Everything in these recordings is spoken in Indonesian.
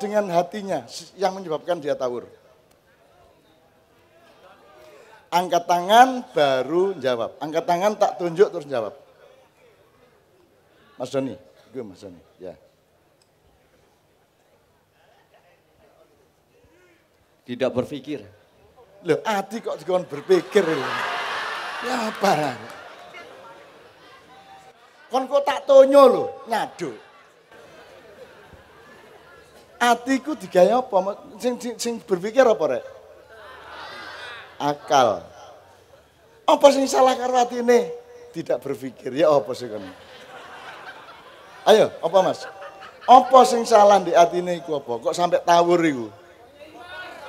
dengan hatinya yang menyebabkan dia tawur. Angkat tangan baru jawab. Angkat tangan tak tunjuk terus jawab. Mas Doni, gue Mas Doni, ya. Tidak berpikir. Loh, hati kok juga berpikir. Ya apa? Kon kok tak tonyo lo, ngadu. Atiku digaya apa? Sing, sing, sing berpikir apa rek? Akal. Apa sing salah karo atine? Tidak berpikir. Ya apa sih kan? Ayo, apa Mas? Apa sing salah di atine iku apa? Kok sampai tawur iku?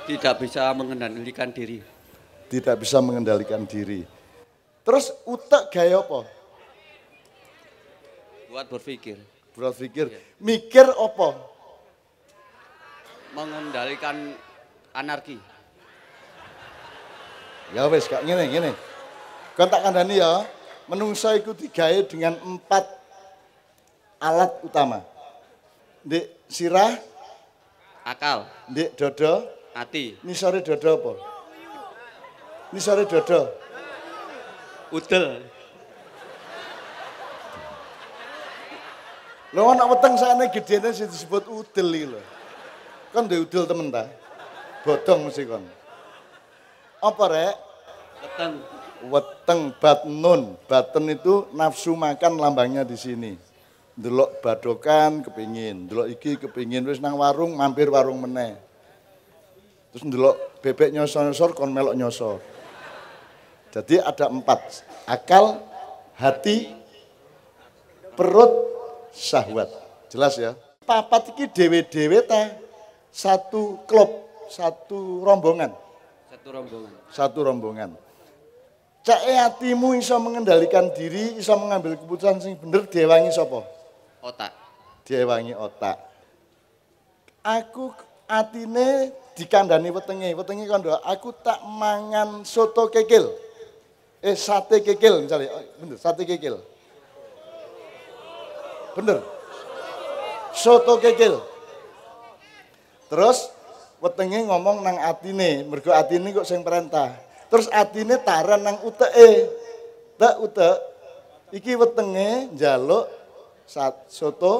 Tidak bisa mengendalikan diri. Tidak bisa mengendalikan diri. Terus utak gaya apa? Buat berpikir. Buat berpikir. Mikir apa? mengendalikan anarki. Ya wis kok ngene ngene. Kon tak kandhani ya, menungsa iku digawe dengan empat alat utama. Ndek sirah, akal. Ndek dada, ati. Nisore dada apa? Nisore dada. Udel. Lho ana weteng sakne gedene sing disebut udel iki lho kan udah udil temen ta? Bodong mesti kon. Apa rek? Weteng. Weteng batnun. Baten itu nafsu makan lambangnya di sini. Delok badokan kepingin, delok iki kepingin terus nang warung mampir warung meneh. Terus delok bebek nyosor-nyosor kon melok nyosor. Jadi ada empat, akal, hati, perut, syahwat. Jelas ya? Papat iki dewe dewe teh satu klub, satu rombongan. Satu rombongan. Satu rombongan. Cek hatimu iso mengendalikan diri, iso mengambil keputusan sing bener diewangi sopo? Otak. Diewangi otak. Aku atine dikandani wetenge, wetenge kondo aku tak mangan soto kekil. Eh sate kekil misalnya, oh, bener sate kekil. Bener. Soto kekil. Terus wetenge ngomong nang atine, mergo atine kok sing perintah. Terus atine taran nang uteke. Tak ute, Iki wetenge njaluk soto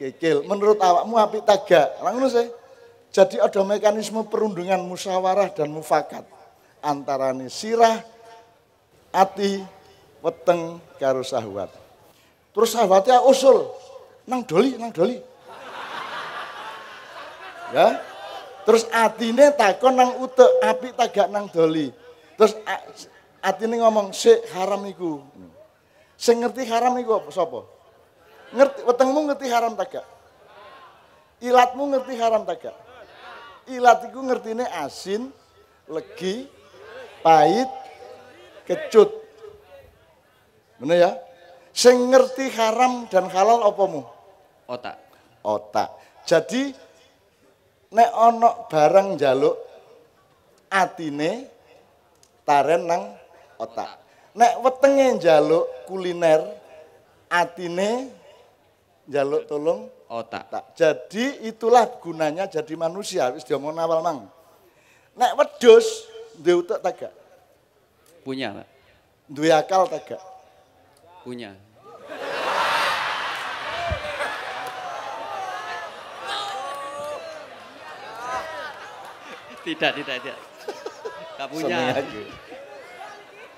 kekil. Menurut awakmu api tagak? orang ngono sih. Jadi ada mekanisme perundungan musyawarah dan mufakat antarane sirah, ati, weteng karo sahwat. Terus sahwatnya usul nang doli, nang doli. Ya. Terus atine takon nang utek, api tagak nang doli. Terus atine ngomong si haram iku. Sing ngerti haram iku sapa? Ngerti wetengmu ngerti haram tagak? Ilatmu ngerti haram tagak? Ilat iku ngertine asin, legi, pahit, kecut. Bener ya? Sing ngerti haram dan halal opomu Otak. Otak. Jadi nek ana barang njaluk atine taren nang otak. Nek wetenge njaluk kuliner atine njaluk tolong otak. otak. Jadi itulah gunanya jadi manusia wis diomong awal mang. Nek wedhus duwe utek tagak. Punya, Pak. Duwe akal tagak. Punya. Tidak, tidak, tidak. nggak punya.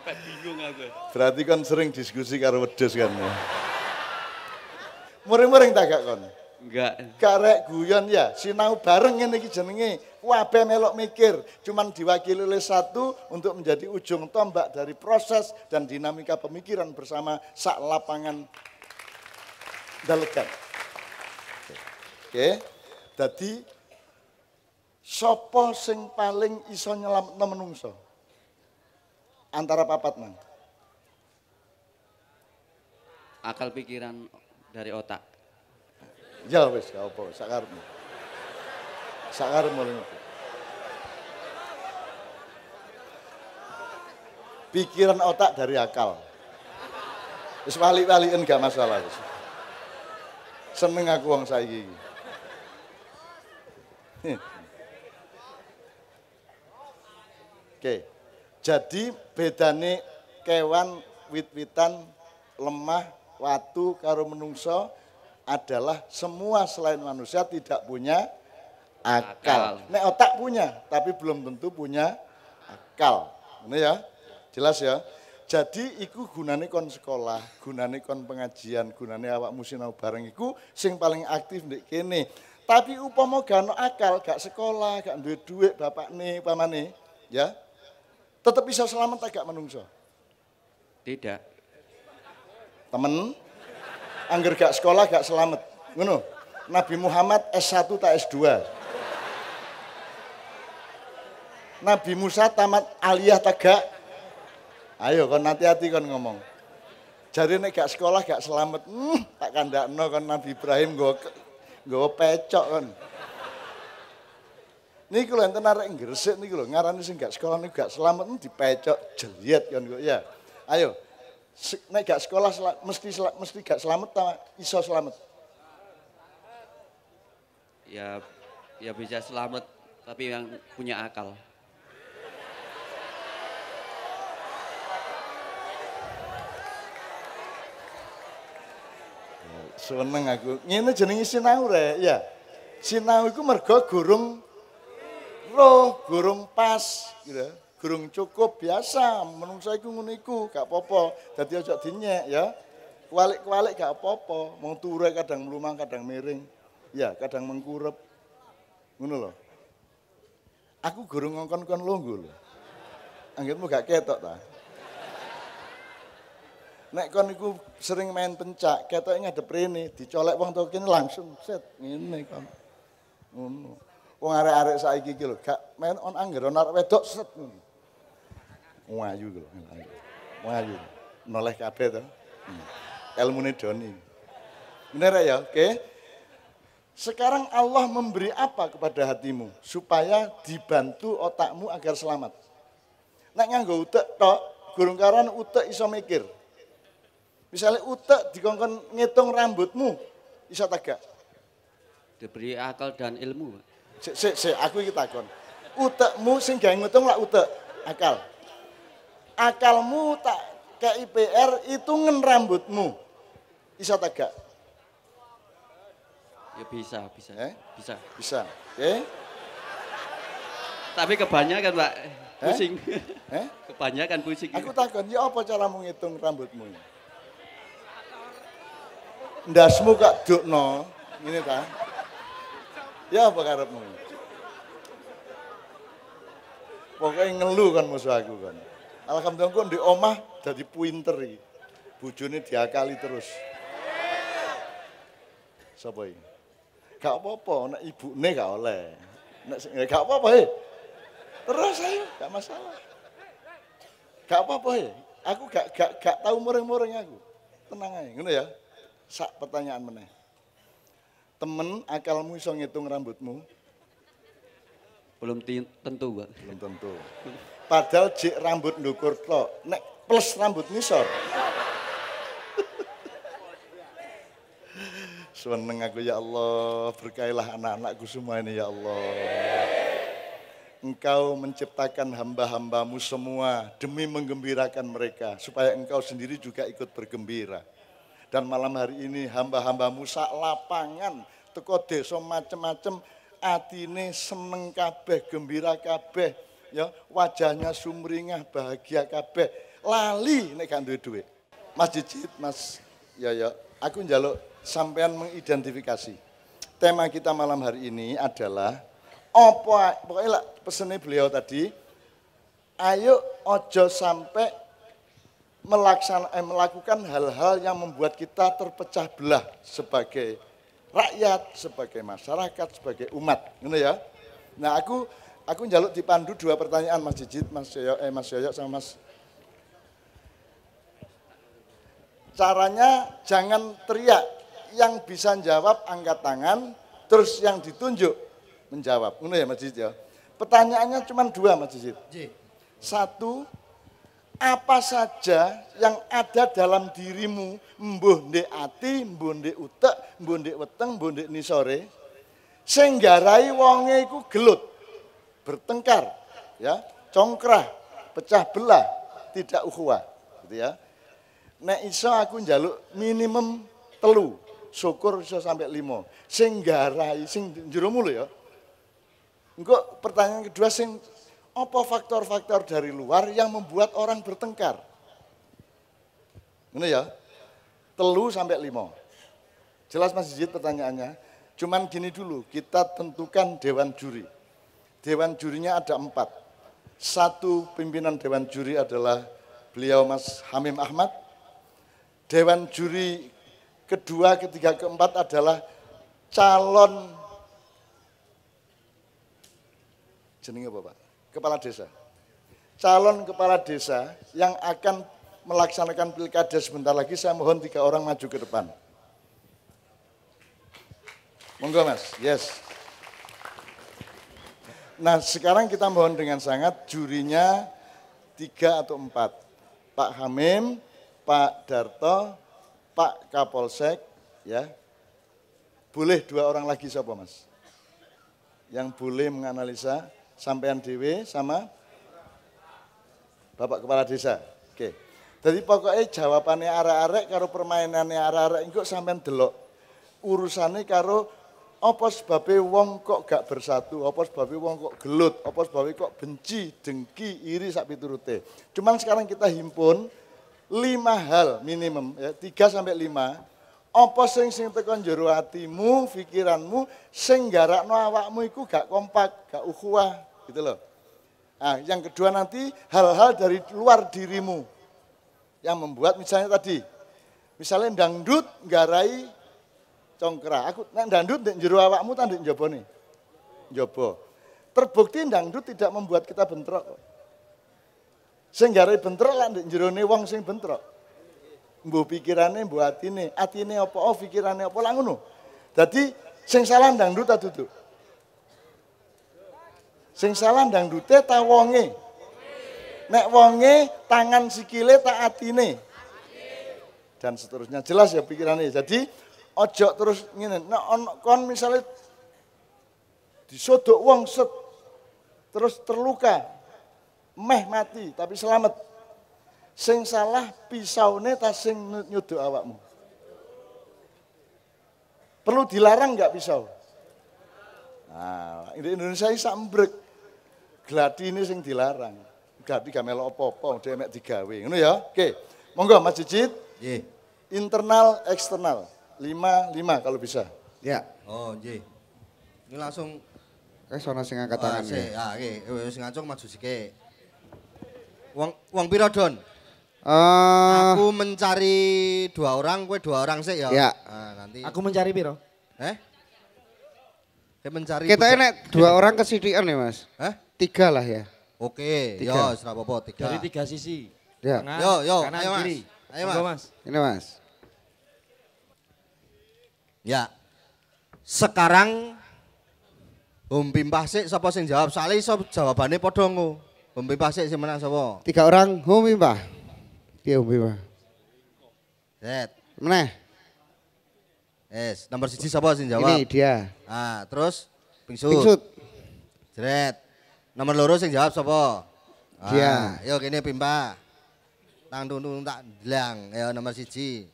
bingung aku. Berarti kan sering diskusi karo wedus kan. Ya? Mering-mering tak gak kon? Enggak. Karek guyon ya, nau bareng ini iki jenenge. melok mikir, cuman diwakili oleh satu untuk menjadi ujung tombak dari proses dan dinamika pemikiran bersama sak lapangan dalekan. Oke. Okay. Jadi Sopo sing paling iso no menungso? Antara papat mang. Akal pikiran dari otak. Ya wis gak apa, sakarmu. Sakarmu. Pikiran otak dari akal. Wis wali-walian gak masalah. Seneng aku wong saiki Oke. Jadi bedane kewan wit-witan lemah watu karo menungso adalah semua selain manusia tidak punya akal. Nek otak punya, tapi belum tentu punya akal. Ini ya, jelas ya. Jadi iku gunane kon sekolah, gunane kon pengajian, gunane awak musinau bareng iku sing paling aktif ndek kene. Tapi upama gak akal, gak sekolah, gak duwe nih, paman nih, ya. Tetap bisa selamat agak menungso? Tidak. Temen? Angger gak sekolah gak selamat. Ngono. Nabi Muhammad S1 tak S2. Nabi Musa tamat aliyah tegak. Ayo kon nanti hati kon ngomong. Jadi nek gak sekolah gak selamat. Hmm, tak kandakno kon Nabi Ibrahim gue gue pecok kon. Niku lho enten arek Gresik niku lho ngarani sing gak sekolah niku gak selamat dipecok jeliet kan kok ya. Ayo. Nek gak sekolah sel, mesti sel, mesti gak selamat ta iso selamat. Ya ya bisa selamat tapi yang punya akal. Seneng aku. Ngene jenenge sinau ya. Sinau iku mergo gurung roh gurung pas gitu. Gurung cukup biasa menungsa iku ngono iku gak popo apa Dadi aja dinyek ya. Kualik-kualik gak popo, mau turai kadang melumang kadang miring. Ya, kadang mengkurep. Ngono loh. Aku gurung ngongkon-kon longgo loh, anggapmu gak ketok ta? Nek kon iku sering main pencak, ketoknya depre perini, dicolek wong tokin langsung set ini kon. Ngono. Wong arek-arek saiki iki lho, gak main on anggero on arek wedok set ngono. lho. Noleh kabeh to. Hmm. Elmune Doni. Bener ya, oke? Sekarang Allah memberi apa kepada hatimu supaya dibantu otakmu agar selamat. Nek nganggo utek tok, gurung karan utek iso mikir. Misalnya utek dikongkon ngitung rambutmu, iso tagak. Diberi akal dan ilmu, Pak. Sik sik sik aku iki takon. Utekmu sing gawe ngutung lak utek akal. Akalmu tak KIPR ngen rambutmu. Bisa tak gak? Ya bisa, bisa. Eh? Bisa. Bisa. Oke. Eh? Okay. Tapi kebanyakan, Pak. Eh? Pusing. Eh? Kebanyakan pusing. Ya. Aku takon, ya apa cara menghitung rambutmu? Ndasmu kak dukno, ini tak? Ya apa karepmu? Pokoknya ngeluh kan musuh aku kan. Alhamdulillah kan di omah jadi puinter iki. Bojone diakali terus. Sapa iki? Gak apa-apa, nek ibune gak oleh. Nek eh, gak apa-apa he. Eh. Terus ayo, gak masalah. Gak apa-apa he. Eh. Aku gak gak gak tahu mureng-mureng aku. Tenang aja, ngono ya. Sak pertanyaan meneh temen akalmu iso ngitung rambutmu? Belum tentu, Pak. Belum tentu. Padahal jik rambut ndukur to, nek plus rambut ngisor. Seneng aku ya Allah, berkailah anak-anakku semua ini ya Allah. Engkau menciptakan hamba-hambamu semua demi menggembirakan mereka, supaya engkau sendiri juga ikut bergembira. Dan malam hari ini hamba-hambamu sak lapangan teko desa macem-macem atine seneng kabeh, gembira kabeh, ya wajahnya sumringah, bahagia kabeh. Lali nek gak duwe masjid Mas Jijit, Mas ya ya, aku njaluk sampean mengidentifikasi. Tema kita malam hari ini adalah apa pokoknya lah pesene beliau tadi ayo ojo sampai melaksan, eh, melakukan hal-hal yang membuat kita terpecah belah sebagai rakyat, sebagai masyarakat, sebagai umat. Gitu ya. Nah aku aku jaluk dipandu dua pertanyaan Mas Jijit, Mas Yoyok, eh, Mas Yoyok sama Mas caranya jangan teriak yang bisa jawab angkat tangan terus yang ditunjuk menjawab Ini ya Mas Jijit ya pertanyaannya cuma dua Mas Jijit satu apa saja yang ada dalam dirimu, mbuh ndek ati, mbuh ndek utek, mbuh ndek weteng, mbuh ndek nisore, sehingga rai wonge iku gelut, bertengkar, ya, congkrah, pecah belah, tidak ukhuwah, gitu ya. Nek iso aku njaluk minimum telu, syukur iso sampai limo. sehingga rai, sing jero mulu ya. enggak pertanyaan kedua sing apa faktor-faktor dari luar yang membuat orang bertengkar? Ini ya, telu sampai limau. Jelas Mas Jijit pertanyaannya? Cuman gini dulu, kita tentukan Dewan Juri. Dewan Jurinya ada empat. Satu pimpinan Dewan Juri adalah beliau Mas Hamim Ahmad. Dewan Juri kedua, ketiga, keempat adalah calon jenenge bapak kepala desa. Calon kepala desa yang akan melaksanakan pilkada sebentar lagi, saya mohon tiga orang maju ke depan. Monggo mas, yes. Nah sekarang kita mohon dengan sangat jurinya tiga atau empat. Pak Hamim, Pak Darto, Pak Kapolsek, ya. Boleh dua orang lagi siapa mas? Yang boleh menganalisa sampean dewe sama Bapak Kepala Desa. Oke. Jadi pokoknya jawabannya arek-arek karo permainannya arek-arek enggak sampean delok. Urusannya karo apa sebabnya wong kok gak bersatu, apa sebabnya wong kok gelut, apa sebabnya kok benci, dengki, iri, sapi turute. Cuman sekarang kita himpun lima hal minimum, ya, tiga sampai lima. Apa sing sing tekan jero hatimu, pikiranmu, sing garakno awakmu iku gak kompak, gak ukhuwah, Gitu loh. Nah, yang kedua nanti hal-hal dari luar dirimu yang membuat misalnya tadi misalnya dangdut garai congkra. Aku nek dangdut ndek jero awakmu ta njobo nih, Njobo. Terbukti dangdut tidak membuat kita bentrok. Senggarai bentrok lah ndek jerone wong sing bentrok. Mbu pikirane, mbu hati atine apa, oh pikirane apa lah ngono. Dadi sing salah dangdut ta tuh? Sing salah dute ta wonge. Nek wonge tangan sikile ta atine. Dan seterusnya jelas ya pikirannya. Jadi ojo terus ngene. Nek ana kon misalnya disodok wong set terus terluka meh mati tapi selamat. Sing salah pisaune ta sing nyodok awakmu. Perlu dilarang nggak pisau? Nah, Indonesia ini sambrek. Gladi ini sing dilarang. Gladi gak melok apa-apa, dhewe mek digawe. Ngono ya. Oke. Monggo Mas Jijit. Nggih. Internal eksternal. lima lima kalau bisa. Ya. Oh, nggih. Ini langsung Wes ana sing angkat tangan. Ah, ya, ah nggih, wis ngacung maju sike. Wong wong pira, Don? Uh, aku mencari dua orang, kue dua orang sih ya. Ya. Nah, nanti. Aku mencari piro? Eh? Saya mencari. Kita enak dua orang kesidikan nih ya, mas. Eh? Tiga lah ya. Oke, tiga. yo serapopo tiga. Dari tiga sisi. Ya. Tengah, yo, yo, kanan, ayo mas. Kiri. Ayo mas. mas. Ini mas. Ya. Sekarang Om Pimpah sik sapa sing jawab? Soale iso jawabane padha engko. Om Pimpah sik sing menang sapa? Tiga orang Om Pimpah. Piye Om Pimpah? Set. Meneh. Yes, nomor siji siapa sing jawab? Ini dia. Ah, terus pingsut. Pingsut. Jret. Nomor loro sing jawab sapa? Ah, iya. Ah, yo kene pimpa. Tang tuntung tak dlang. Yo nomor siji.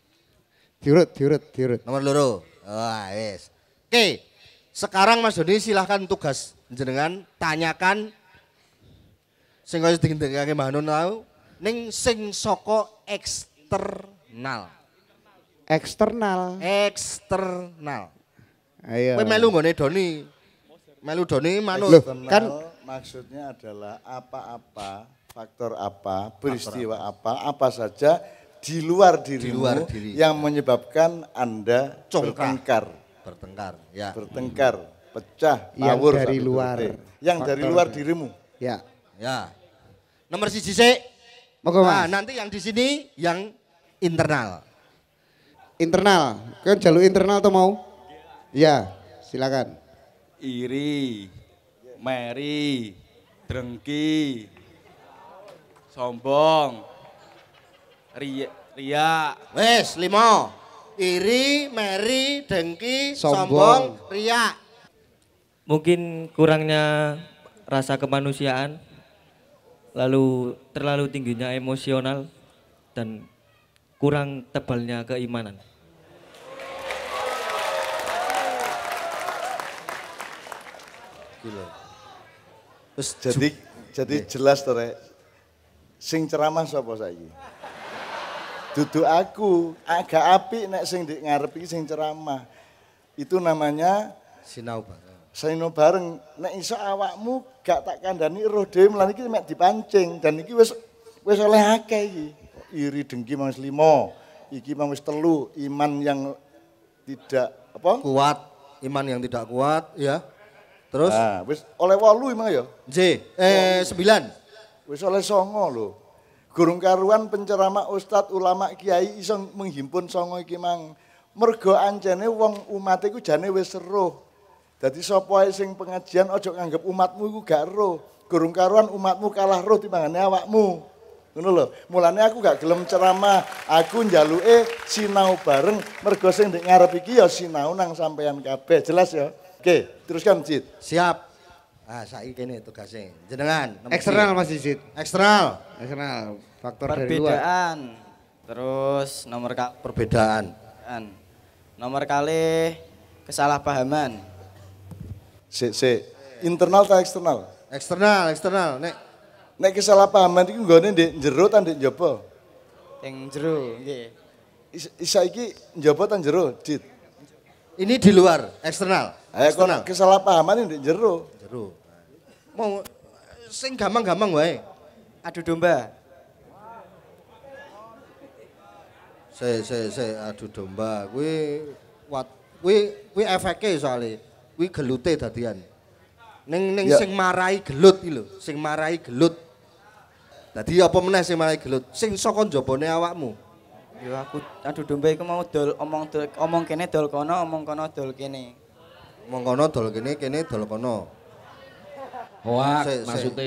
Diurut, diurut, diurut. Nomor loro. Wah, oh, wis. Oke. Sekarang Mas Doni silahkan tugas jenengan tanyakan sing kaya dikendengake Mbah Nun tau ning sing saka eksternal. Eksternal. Eksternal. Ayo. Kowe melu nggone Doni. Melu Doni manut. Kan maksudnya adalah apa-apa, faktor apa, peristiwa apa, apa saja di luar dirimu di luar diri. yang menyebabkan Anda Congkak. bertengkar. Bertengkar, ya. Bertengkar, hmm. pecah, yang dari luar. Yang dari luar dirimu. Ya. Ya. Nomor si sik. Moga Nah, nanti yang di sini yang internal. Internal. Kan jalur internal atau mau? Ya, silakan. Iri. Mary, Drengki, Sombong, Ria, Ria. Wes, limo. Iri, Mary, Dengki, Sombong, sombong Ria. Mungkin kurangnya rasa kemanusiaan, lalu terlalu tingginya emosional, dan kurang tebalnya keimanan. Gila. Terus jadi jadi iya. jelas to Sing ceramah sapa saiki? Duduk aku agak apik nek sing di ngarep iki sing ceramah. Itu namanya sinau bareng. Sinau bareng nek iso awakmu gak tak kandhani roh dhewe mlan iki mek dipancing dan iki wis wis oleh akeh iki. Iri dengki mang limo iki mang wis iman yang tidak apa? Kuat, iman yang tidak kuat ya. Terus? Nah, wis oleh walu emang ya? J, eh sembilan. Wis oleh songo lho. Gurung karuan pencerama Ustad, ulama kiai iseng menghimpun songo iki mang. Mergo anjane wong umat iku jane wis seruh. Jadi sapa sing pengajian ojo nganggep umatmu iku gak roh. Gurung karuan umatmu kalah roh timbangane awakmu. Ngono lho. Mulane aku gak gelem ceramah. Aku njaluke sinau bareng mergo sing ndek ngarep iki ya sinau nang sampean kabeh. Jelas ya? Oke, teruskan Cid. Siap. Ah, saya ini tugasnya. Jenengan. Eksternal Mas Cid. Eksternal. Eksternal. Faktor perbedaan. dari luar. Perbedaan. Terus nomor kak perbedaan. perbedaan. Nomor kali kesalahpahaman. Si, si. Internal atau eksternal? Eksternal, eksternal. Nek nek kesalahpahaman gak ada di jero atau di jopo? Yang jero, iya. Isa iki jopo atau jero, Ini di luar, eksternal. Ayo kono. Kesalahpahaman ini jeru. Jeru. Mau sing gampang-gampang wae. Aduh, domba. Se se se Aduh, domba. Kuwi wat kuwi kuwi efeke soalnya. Kuwi gelute dadian. Ning ning sing marai gelut iki lho, sing marai gelut. Dadi apa meneh sing marai gelut? Sing saka jabone awakmu. Ya aku adu domba iku mau dol omong dol omong kene dol kono, omong kono dol kene. mengkono dol kene kene dol kono. Hoak maksudnya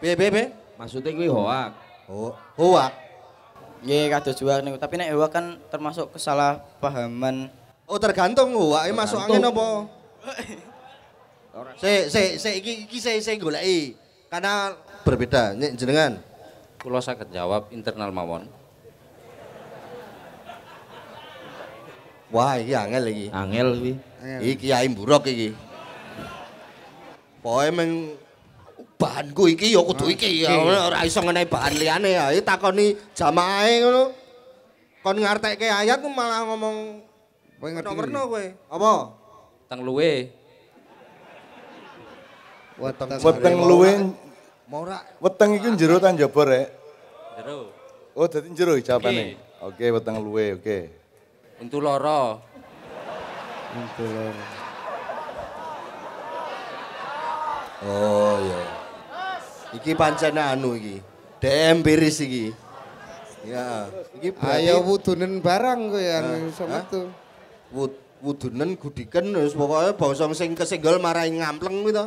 Piye piye piye? Maksude kuwi hoak. hoak. Nggih kados jual niku, tapi nek hoak kan termasuk kesalahpahaman. Oh tergantung hoak masuk angin apa? Sik sik sik iki iki sik sik goleki. Karena berbeda nek jenengan. Kula saged jawab internal mawon. Wah, iya angel iki. Angel iki. iki ya imburok iki poe meng bahanku iki ya kudu ah, iki ora iso ngenehi bahan liyane ya takoni jamaahe ngono kon ngartekke ayat malah ngomong kowe ngerti kowe apa Weteng luwe weteng weteng luwe ora weteng iki jero tan jabar rek jero oh dadi jero jawabane oke weteng luwe oke untu loro. Oh iya. Iki pancen anu iki. DM biris iki. Ya. Iki berarti... Ayo wudunen barang kowe ya sama tuh. Wud wudunen gudiken wis pokoke bosong sing kesenggol marai ngampleng kuwi to.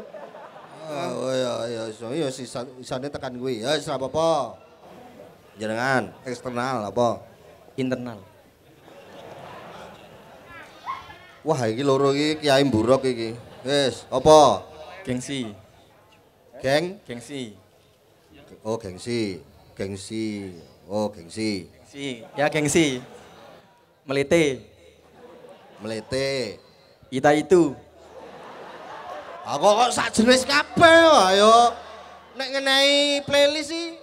Ah. Oh iya iya iso iya sisa tekan kuwi. Ya wis apa-apa. Jenengan eksternal apa? Internal. Wah, iki loro iki Kiai Buruk iki. Wis, apa? Gengsi. Geng? Gengsi. Oh, gengsi. Gengsi. Oh, gengsi. Gengsi. Ya gengsi. Melete. Melete. Kita itu. Aku kok sak jenis kabeh ayo. Nek ngenai playlist sih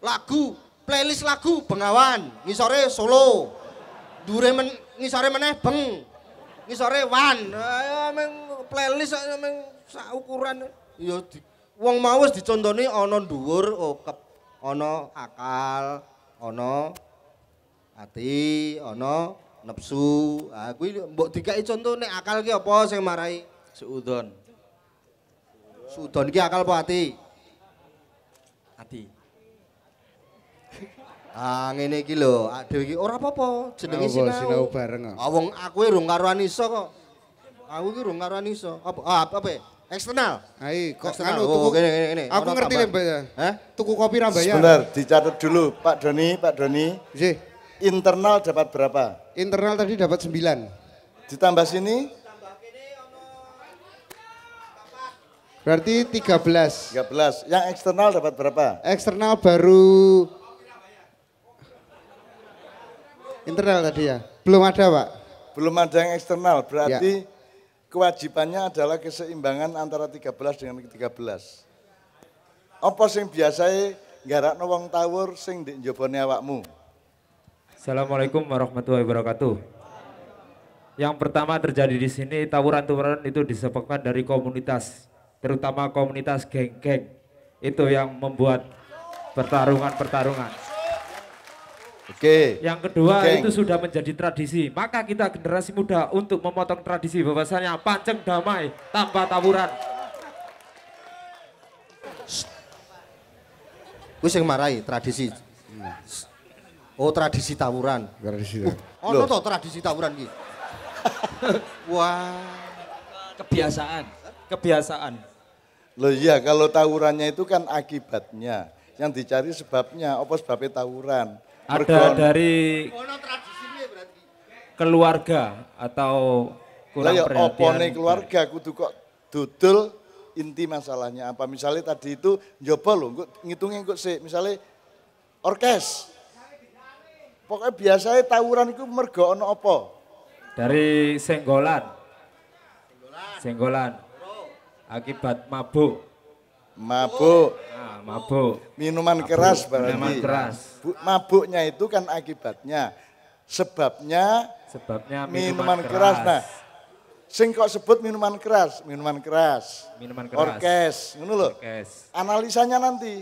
lagu, playlist lagu Bengawan, ngisore Solo. Dure men ngisore meneh beng. Ngisore wan. Ameng playlist ameng sak ukuran. Ya wong mau wis dicontoni ana dhuwur okep, oh, ana akal, ana ati, ana nepsu. Ah kuwi mbok dikaei conto nek akal ki apa sing marahi? suudon. Suudon ki akal apa ati? Ati. Ah ngene iki lho, aduh iki ora apa-apa, jenenge sinau. sinau bareng. Ah wong aku e rung karuan iso kok. Aku iki rung karuan iso. Apa ah, apa ya? Eksternal. Hai, ah, iya, kok eksternal. kan tuku ngene ngene ngene. Aku ngerti nih, Mbak. Ya. Hah? Tuku kopi ra bayar. Sebentar, dicatat dulu Pak Doni, Pak Doni. Nggih. Internal dapat berapa? Internal tadi dapat 9. Ditambah sini? Berarti 13. 13. Yang eksternal dapat berapa? Eksternal baru Internal tadi ya. Belum ada, Pak. Belum ada yang eksternal. Berarti ya. kewajibannya adalah keseimbangan antara 13 dengan 13. Apa sing biasanya garak wong tawur sing di jobone awakmu? Assalamualaikum warahmatullahi wabarakatuh. Yang pertama terjadi di sini tawuran-tawuran itu disebabkan dari komunitas, terutama komunitas geng-geng. Itu yang membuat pertarungan-pertarungan. Oke. Yang kedua Geng. itu sudah menjadi tradisi. Maka kita generasi muda untuk memotong tradisi bahwasanya panceng damai tanpa tawuran. Wis yang marahi tradisi. Oh tradisi tawuran. Tradisi. Uh, oh to tradisi tawuran gitu. Wah. Kebiasaan. Kebiasaan. Loh iya kalau tawurannya itu kan akibatnya. Yang dicari sebabnya, apa sebabnya tawuran ada dari keluarga atau kurang Layo, ya, perhatian. opone gitu? keluarga kudu kok tutul inti masalahnya apa. Misalnya tadi itu jopo loh, ngitungin kok sih. Misalnya orkes. Pokoknya biasanya tawuran itu mergo ono apa? Dari senggolan. Senggolan. Akibat mabuk. Mabuk. Ah mabuk. Minuman mabuk. keras berarti. Minuman keras. Bu, mabuknya itu kan akibatnya. Sebabnya sebabnya minuman, minuman keras. keras. Nah, sing kok sebut minuman keras, minuman keras. Minuman keras. Orkes, ngono lho. Orkes. Analisanya nanti.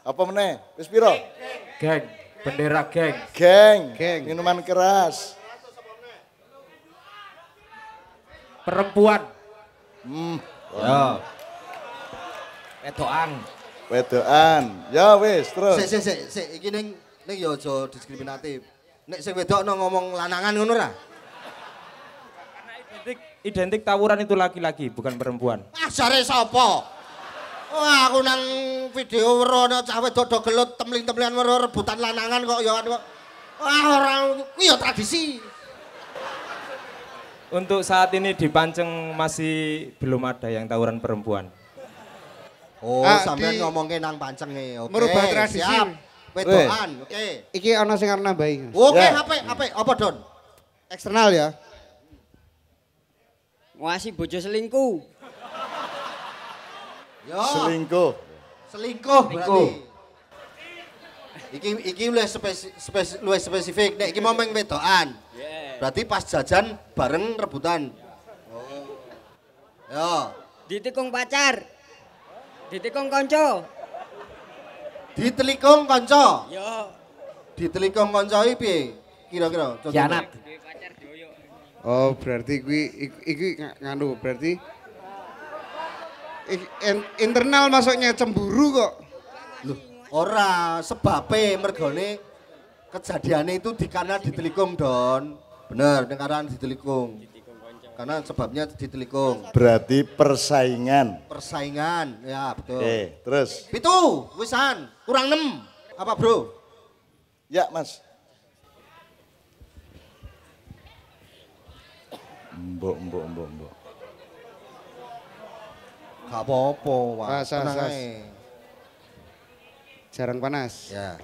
Apa meneh? Wis Geng. Bendera geng. Geng. Geng. Minuman keras. Perempuan. Hmm. Wow. Ya. Edoan. Wedoan, Ya wis, terus. Sik sik sik sik iki ning ning ya aja diskriminatif. Nek sing wedokno ngomong lanangan ngono ra Karena identik identik tawuran itu laki-laki bukan perempuan. Ah jare sapa? Wah, oh, aku nang video rono cah wedok do gelut temling-temlingan weruh rebutan lanangan kok ya kan, kok. Wah, ora kuwi ya tradisi. Untuk saat ini di Panceng masih belum ada yang tawuran perempuan. Oh, ah, sampean ngomongke nang Oke. Okay. Merubah tradisi. Siap. Wedoan, oke. Okay. Iki ana sing arep nambahi. Oke, okay, yeah. apa apa apa Don? Eksternal ya. Ngasih bojo selingkuh. Yo. Selingkuh. Selingkuh berarti. Iki iki lu spesi, spesi, spesifik. Nek iki momeng wedoan. Yeah. Berarti pas jajan bareng rebutan. Oh. Yo. Ditikung pacar. Ditikung kanca. Ditelikung kanca. Yo. Ditelikung kanca iki piye? Kira-kira. Janat. Oh, berarti kuwi iki nganu berarti internal masuknya cemburu kok. Loh, ora sebabe mergone kejadiannya itu dikarena ditelikung, Don. Bener, dikarena ditelikung. Ditelikung. karena sebabnya ditelikung. Berarti persaingan. Persaingan, ya betul. Oke, terus. itu wisan, kurang enam. Apa bro? Ya mas. Mbok, mbok, mbok, mbok. Gak apa-apa, Mas. Mas, Jarang panas. Ya.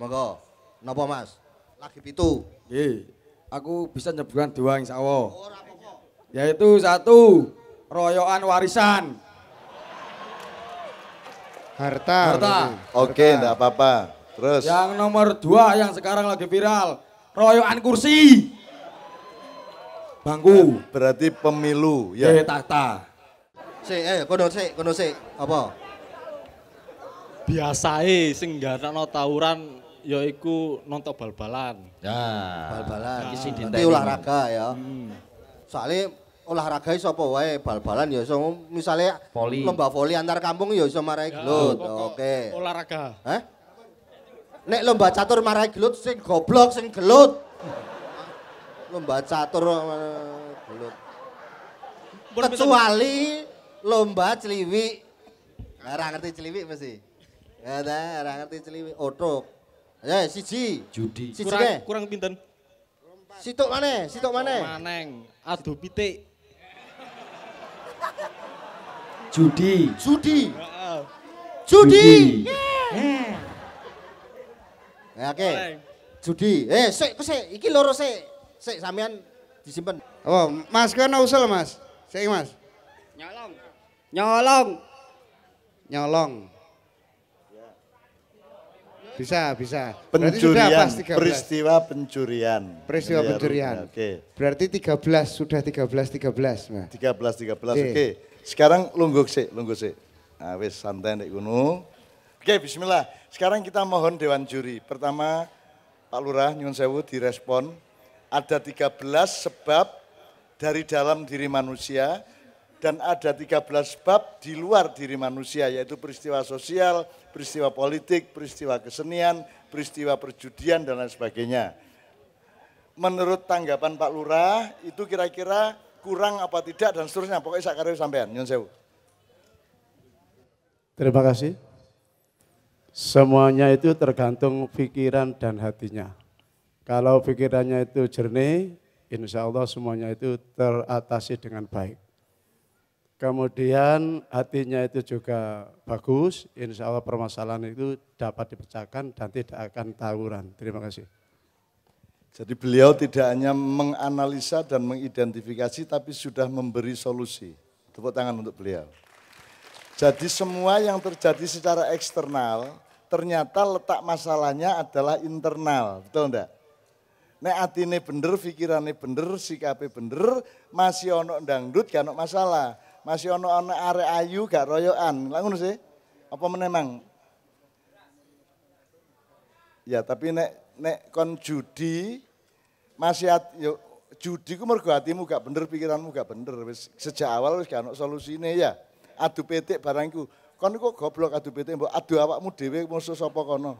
Monggo. Napa, Mas? Lagi pitu. iya Aku bisa nyebutkan dua insya sawo. Yaitu satu, royoan warisan. Harta. Harta. Oke, enggak apa-apa. Terus. Yang nomor dua yang sekarang lagi viral, royoan kursi. Bangku. Eh, berarti pemilu ya. Eh, tahta. Si, eh, kono si, kono si. Apa? eh sehingga garakno tawuran yaiku nonton bal-balan. Ya. Bal-balan. Nah, olahraga ya. Hmm. Soalnya olahraga iso apa wae bal-balan ya iso misale lomba voli antar kampung ya iso marai ya, gelut. Oke. Olahraga. Hah? Nek lomba catur marai gelut sing goblok sing gelut. lomba catur eh, gelut. Kecuali lomba celiwi. Ora ngerti celiwi mesti. Ya ta, ora ngerti celiwi otok. Ya siji. Judi. Siji kurang, kurang pinten? Sitok mana? sitok mana? Maneng, adu pitik. Judi. Judi. Judi. Ya oke. Judi. Eh, sik sik iki loro sik. Sik sampean disimpen. Oh, Mas kowe usul, Mas. Sik, Mas. Nyolong. Nyolong. Nyolong. Bisa, bisa. Pencurian, pas 13. peristiwa pencurian. Peristiwa ya, pencurian. Oke. Okay. Berarti 13 sudah 13 13, Mas. 13 13. Oke. Okay. okay. Sekarang lungguk sih, lungguk sih. Nah, wis santai nek gunung. Oke, bismillah. Sekarang kita mohon dewan juri. Pertama, Pak Lurah nyuwun sewu direspon ada 13 sebab dari dalam diri manusia dan ada 13 sebab di luar diri manusia yaitu peristiwa sosial, peristiwa politik, peristiwa kesenian, peristiwa perjudian dan lain sebagainya. Menurut tanggapan Pak Lurah itu kira-kira kurang apa tidak dan seterusnya. Pokoknya saya karir sampean, nyun sewu. Terima kasih. Semuanya itu tergantung pikiran dan hatinya. Kalau pikirannya itu jernih, insya Allah semuanya itu teratasi dengan baik. Kemudian hatinya itu juga bagus, insya Allah permasalahan itu dapat dipecahkan dan tidak akan tawuran. Terima kasih. Jadi beliau tidak hanya menganalisa dan mengidentifikasi tapi sudah memberi solusi. Tepuk tangan untuk beliau. Jadi semua yang terjadi secara eksternal ternyata letak masalahnya adalah internal, betul enggak? Nek atine bener, pikirane bener, sikape bener, masih ono dangdut gak ono masalah. Masih ono ono are ayu gak royoan. Langun sih? Apa menemang? Ya tapi nek nek kon judi masih yuk judi ku mergo hatimu gak bener, pikiranmu gak bener. Wis sejak awal wis gak ono solusine ya. Adu petik barangku. Kon kok goblok adu petik mbok adu awakmu dhewe musuh sapa kono.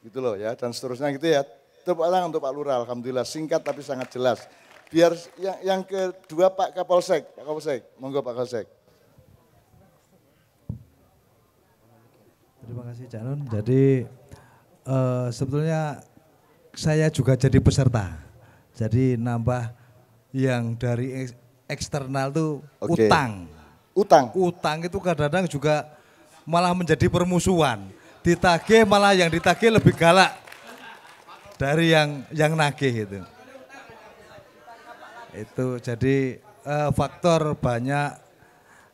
Gitu loh ya dan seterusnya gitu ya. Tepuk tangan untuk Pak Lurah alhamdulillah singkat tapi sangat jelas. Biar yang yang kedua Pak Kapolsek, Pak Kapolsek, monggo Pak Kapolsek. Terima kasih Cak Jadi uh, sebetulnya saya juga jadi peserta. Jadi nambah yang dari eksternal itu okay. utang. Utang. Utang itu kadang-kadang juga malah menjadi permusuhan. Ditagih malah yang ditagih lebih galak dari yang yang nagih itu. Itu jadi uh, faktor banyak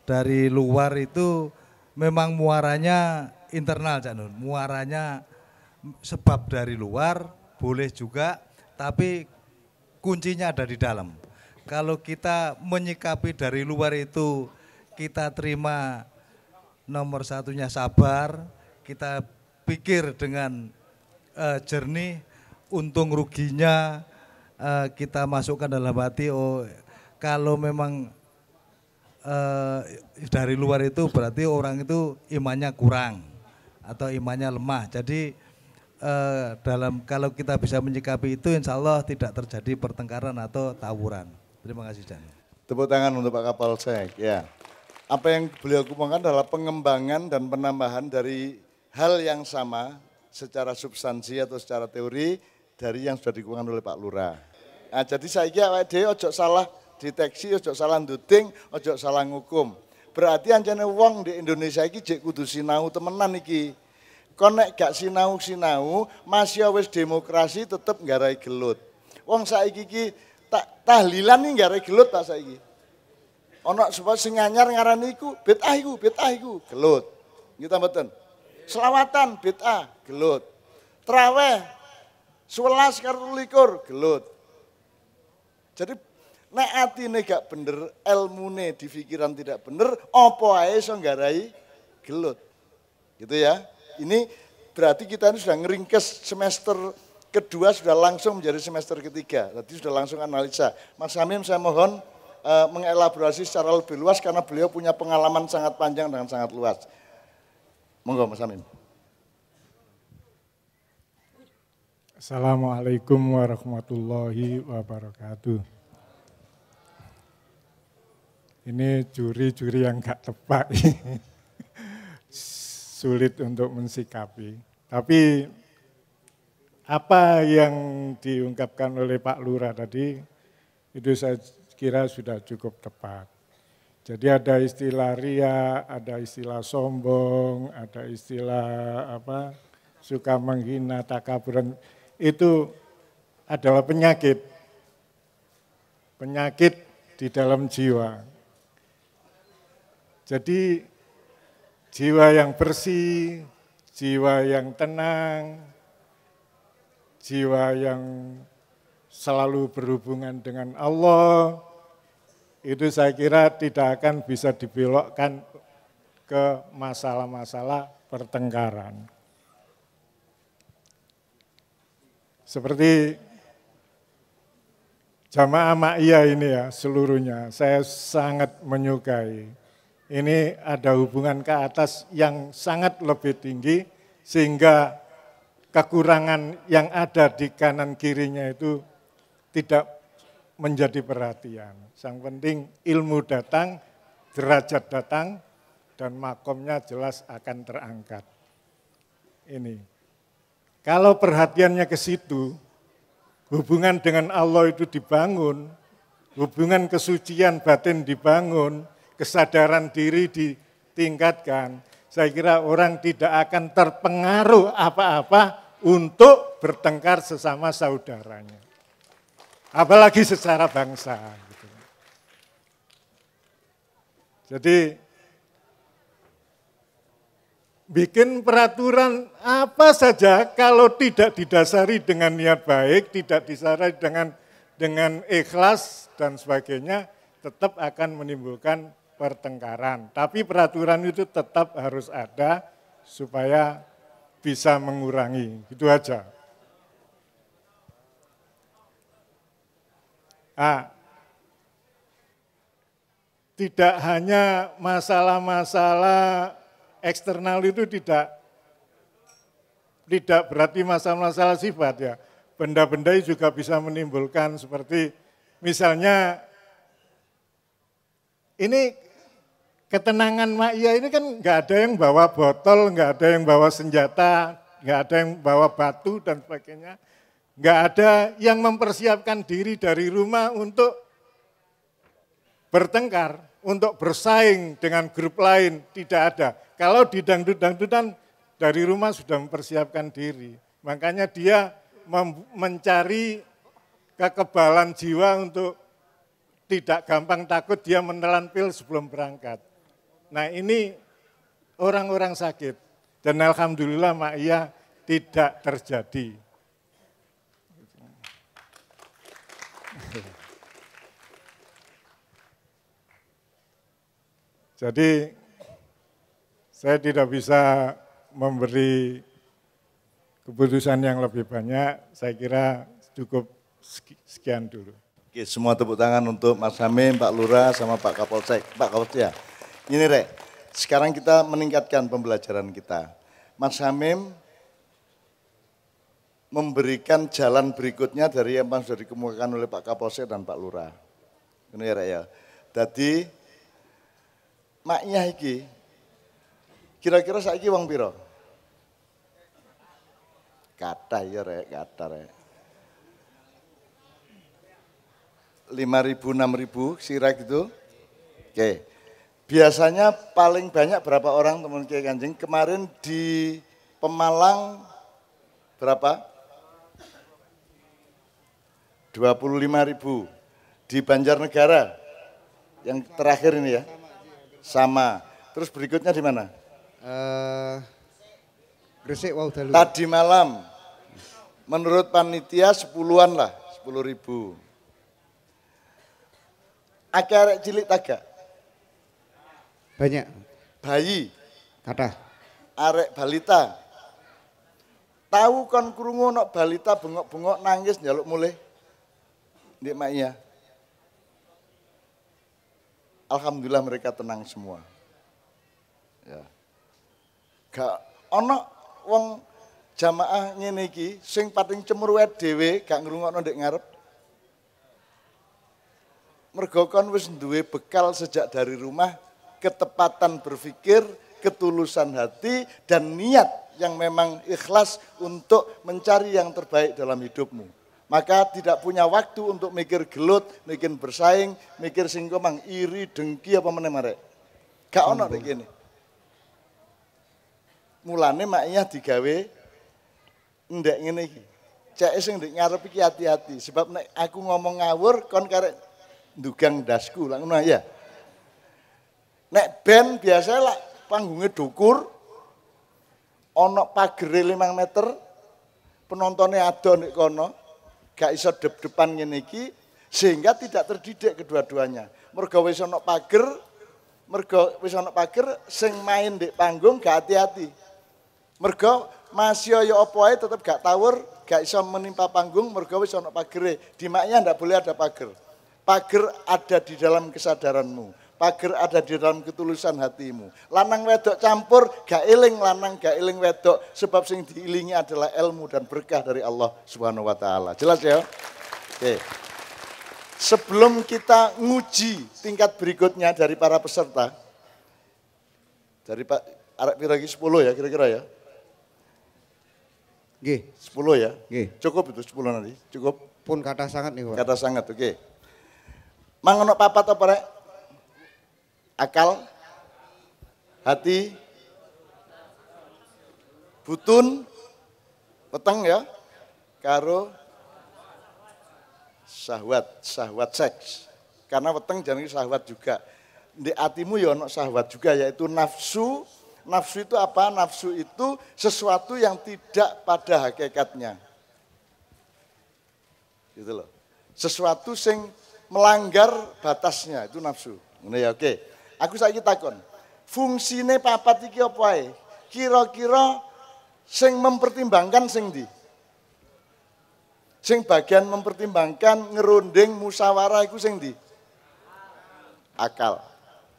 dari luar itu memang muaranya internal Cak Nun. Muaranya sebab dari luar, boleh juga, tapi kuncinya ada di dalam. Kalau kita menyikapi dari luar itu, kita terima nomor satunya sabar, kita pikir dengan uh, jernih, untung ruginya uh, kita masukkan dalam hati. Oh, kalau memang uh, dari luar itu berarti orang itu imannya kurang atau imannya lemah. Jadi uh, dalam kalau kita bisa menyikapi itu insya Allah tidak terjadi pertengkaran atau tawuran. Terima kasih Jan. Tepuk tangan untuk Pak Kapolsek. Ya. Apa yang beliau kumpulkan adalah pengembangan dan penambahan dari hal yang sama secara substansi atau secara teori dari yang sudah dikumpulkan oleh Pak Lurah. Nah, jadi saya kira Pak ojo salah deteksi, ojo salah nduting, ojo salah hukum. Berarti anjane wong di Indonesia ini jek kudu sinau temenan iki. Konek gak sinau-sinau, masih awes demokrasi tetep nggarai gelut. Wong saiki iki tak tahlilan nih nggarai gelut saya saiki. Onak sebab senganyar anyar ngarani iku bid'ah iku, bid'ah iku, gelut. kita beten Selawatan Selawatan betah, gelut. Traweh sebelas karo likur, gelut. Jadi nek atine gak bener, elmune di pikiran tidak bener, opo ae iso nggarai gelut. Gitu ya. Ini berarti kita ini sudah ngeringkes semester kedua sudah langsung menjadi semester ketiga. Tadi sudah langsung analisa. Mas Hamim saya mohon e, mengelaborasi secara lebih luas karena beliau punya pengalaman sangat panjang dan sangat luas. Monggo Mas Hamim. Assalamualaikum warahmatullahi wabarakatuh. Ini juri-juri yang gak tepat. sulit untuk mensikapi. Tapi apa yang diungkapkan oleh Pak Lurah tadi itu saya kira sudah cukup tepat. Jadi ada istilah ria, ada istilah sombong, ada istilah apa suka menghina, takaburan. Itu adalah penyakit. Penyakit di dalam jiwa. Jadi Jiwa yang bersih, jiwa yang tenang, jiwa yang selalu berhubungan dengan Allah, itu saya kira tidak akan bisa dibelokkan ke masalah-masalah pertengkaran. Seperti jamaah ma'iyah ini ya seluruhnya, saya sangat menyukai ini ada hubungan ke atas yang sangat lebih tinggi sehingga kekurangan yang ada di kanan kirinya itu tidak menjadi perhatian. Yang penting ilmu datang, derajat datang, dan makomnya jelas akan terangkat. Ini. Kalau perhatiannya ke situ, hubungan dengan Allah itu dibangun, hubungan kesucian batin dibangun, kesadaran diri ditingkatkan, saya kira orang tidak akan terpengaruh apa-apa untuk bertengkar sesama saudaranya. Apalagi secara bangsa. Gitu. Jadi bikin peraturan apa saja kalau tidak didasari dengan niat baik, tidak disarai dengan dengan ikhlas dan sebagainya tetap akan menimbulkan pertengkaran. Tapi peraturan itu tetap harus ada supaya bisa mengurangi. Itu aja. Nah, tidak hanya masalah-masalah eksternal itu tidak tidak berarti masalah-masalah sifat ya. Benda-benda juga bisa menimbulkan seperti misalnya ini ketenangan makia ini kan nggak ada yang bawa botol, nggak ada yang bawa senjata, nggak ada yang bawa batu dan sebagainya. Nggak ada yang mempersiapkan diri dari rumah untuk bertengkar, untuk bersaing dengan grup lain, tidak ada. Kalau di dangdut-dangdutan dari rumah sudah mempersiapkan diri. Makanya dia mencari kekebalan jiwa untuk tidak gampang takut dia menelan pil sebelum berangkat. Nah ini orang-orang sakit dan alhamdulillah Ma'iyah tidak terjadi. Jadi saya tidak bisa memberi keputusan yang lebih banyak. Saya kira cukup sekian dulu. Oke, semua tepuk tangan untuk Mas Hamim, Pak Lura sama Pak Kapolsek. Pak Kapolsek ya. Ini Rek, sekarang kita meningkatkan pembelajaran kita. Mas Hamim memberikan jalan berikutnya dari yang sudah dikemukakan oleh Pak Kapolsek dan Pak Lurah. Ini Rek ya. Jadi maknya iki kira-kira saya ini wong piro? Kata ya Rek, kata Rek. 5.000 6.000 sirak gitu. Oke. Okay. Biasanya paling banyak berapa orang teman Kiai Kanjeng? Kemarin di Pemalang berapa? 25 ribu. Di Banjarnegara yang terakhir ini ya? Sama. Terus berikutnya di mana? Uh, Gresik Waudalu. Tadi malam menurut panitia sepuluhan lah, sepuluh ribu. Akarek cilik tagak. Banyak. Bayi. Kata. Arek balita. Tahu kan kurungu nok balita bengok-bengok nangis jaluk mulai di maknya. Alhamdulillah mereka tenang semua. Ya. Gak ono wong jamaah ngene iki sing pating cemruwet dhewe gak ngrungokno ndek ngarep. Mergo kon wis duwe bekal sejak dari rumah ketepatan berpikir, ketulusan hati, dan niat yang memang ikhlas untuk mencari yang terbaik dalam hidupmu. Maka tidak punya waktu untuk mikir gelut, mikir bersaing, mikir singgomang, iri, dengki, apa mana marek. Gak ono begini, gini. Mulane maknya digawe ndak ini. Cek sing ndek ngarep hati-hati sebab aku ngomong ngawur kon karek dugang dasku lah ngono ya. Nek band biasa lah panggungnya dukur, onok pagere lima meter, penontonnya ada nih kono, gak iso dep-depan gini sehingga tidak terdidik kedua-duanya. Mergo wis ono pager, mergo wis ono pager, sing main di panggung gak hati-hati. Mergo masih yo apa tetap gak tawur, gak iso menimpa panggung, mergo wis ono pagere. Di maknya ndak boleh ada pager. Pager ada di dalam kesadaranmu pager ada di dalam ketulusan hatimu. Lanang wedok campur, gak iling lanang, gak iling wedok. Sebab sing diilingi adalah ilmu dan berkah dari Allah Subhanahu wa taala. Jelas ya? Oke. Sebelum kita nguji tingkat berikutnya dari para peserta, dari Pak Arab Piragi 10 ya kira-kira ya. G. 10 ya. G. Cukup itu 10 nanti. Cukup. Pun kata sangat nih Kata sangat, oke. Okay. Mangono papat apa rek? akal, hati, butun, peteng ya, karo sahwat, sahwat seks. Karena weteng jadi sahwat juga. Di hatimu ya sahwat sahwat juga yaitu nafsu. Nafsu itu apa? Nafsu itu sesuatu yang tidak pada hakikatnya. Gitu loh. Sesuatu sing melanggar batasnya itu nafsu. Ini ya oke. Okay. Aku saiki takon. Fungsine papat iki apa ae? Kira-kira sing mempertimbangkan sing di? Sing bagian mempertimbangkan ngerunding musyawarah iku sing di? Akal.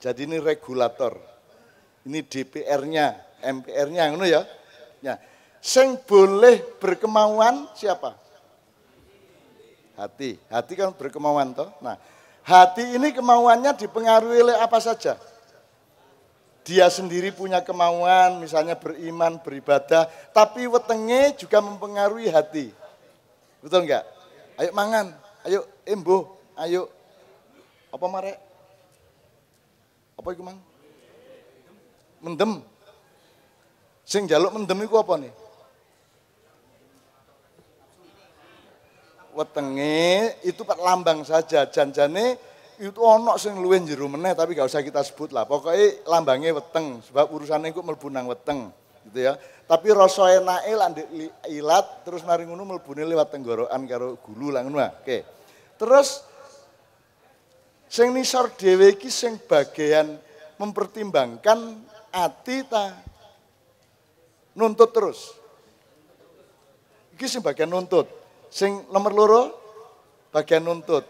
Jadi ini regulator. Ini DPR-nya, MPR-nya ngono ya. Ya. Sing boleh berkemauan siapa? Hati. Hati kan berkemauan toh. Nah, Hati ini kemauannya dipengaruhi oleh apa saja. Dia sendiri punya kemauan, misalnya beriman, beribadah, tapi wetenge juga mempengaruhi hati. Betul enggak? Ayo mangan, ayo embo, ayo apa marek? Apa itu mang? Mendem. Sing jaluk mendem itu apa nih? wetenge itu pak lambang saja janjane itu ono sing luwih jero meneh tapi gak usah kita sebut lah pokoknya lambangnya weteng sebab urusannya kok mlebu nang weteng gitu ya tapi rasa enake lan ilat terus mari ngono mlebune lewat tenggorokan karo gulu lan ngono oke terus sing nisor dhewe iki sing bagian mempertimbangkan ati ta nuntut terus iki sing bagian nuntut Sing nomor loro bagian nuntut.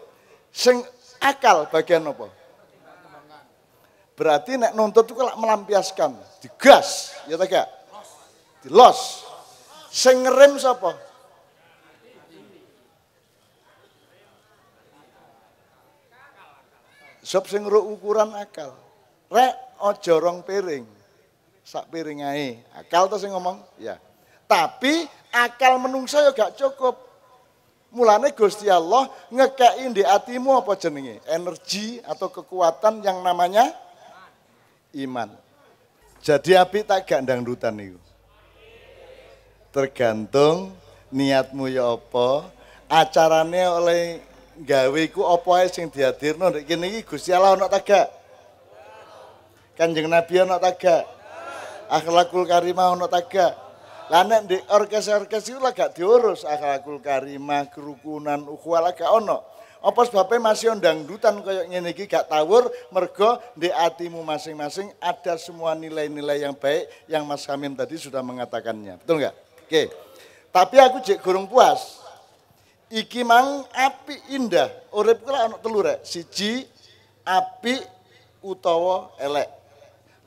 Sing akal bagian apa? Berarti nek nuntut itu melampiaskan, digas, ya tak di Dilos. Sing ngerem siapa? Sob sing ukuran akal. Rek ojo rong piring. Sak piring ae. Akal tuh sing ngomong, ya. Tapi akal menungsa ya gak cukup. Mulane Gusti Allah ngekei di atimu apa jenenge? Energi atau kekuatan yang namanya iman. Jadi api tak gak dutan itu. Tergantung niatmu ya apa, acarane oleh gawe ku apa ae sing dihadirno nek kene iki Gusti Allah ana tagak. Kanjeng Nabi ana tagak. Akhlakul karimah ana tagak. Lah di orkes-orkes iku gak diurus akhlakul karimah, kerukunan, ukhuwah gak ono. Apa sebabnya masih dangdutan koyo ngene iki gak tawur mergo di atimu masing-masing ada semua nilai-nilai yang baik yang Mas Hamim tadi sudah mengatakannya. Betul nggak? Oke. Tapi aku jek gurung puas. Iki mang api indah. Urip kula telur telu rek. Siji api utawa elek.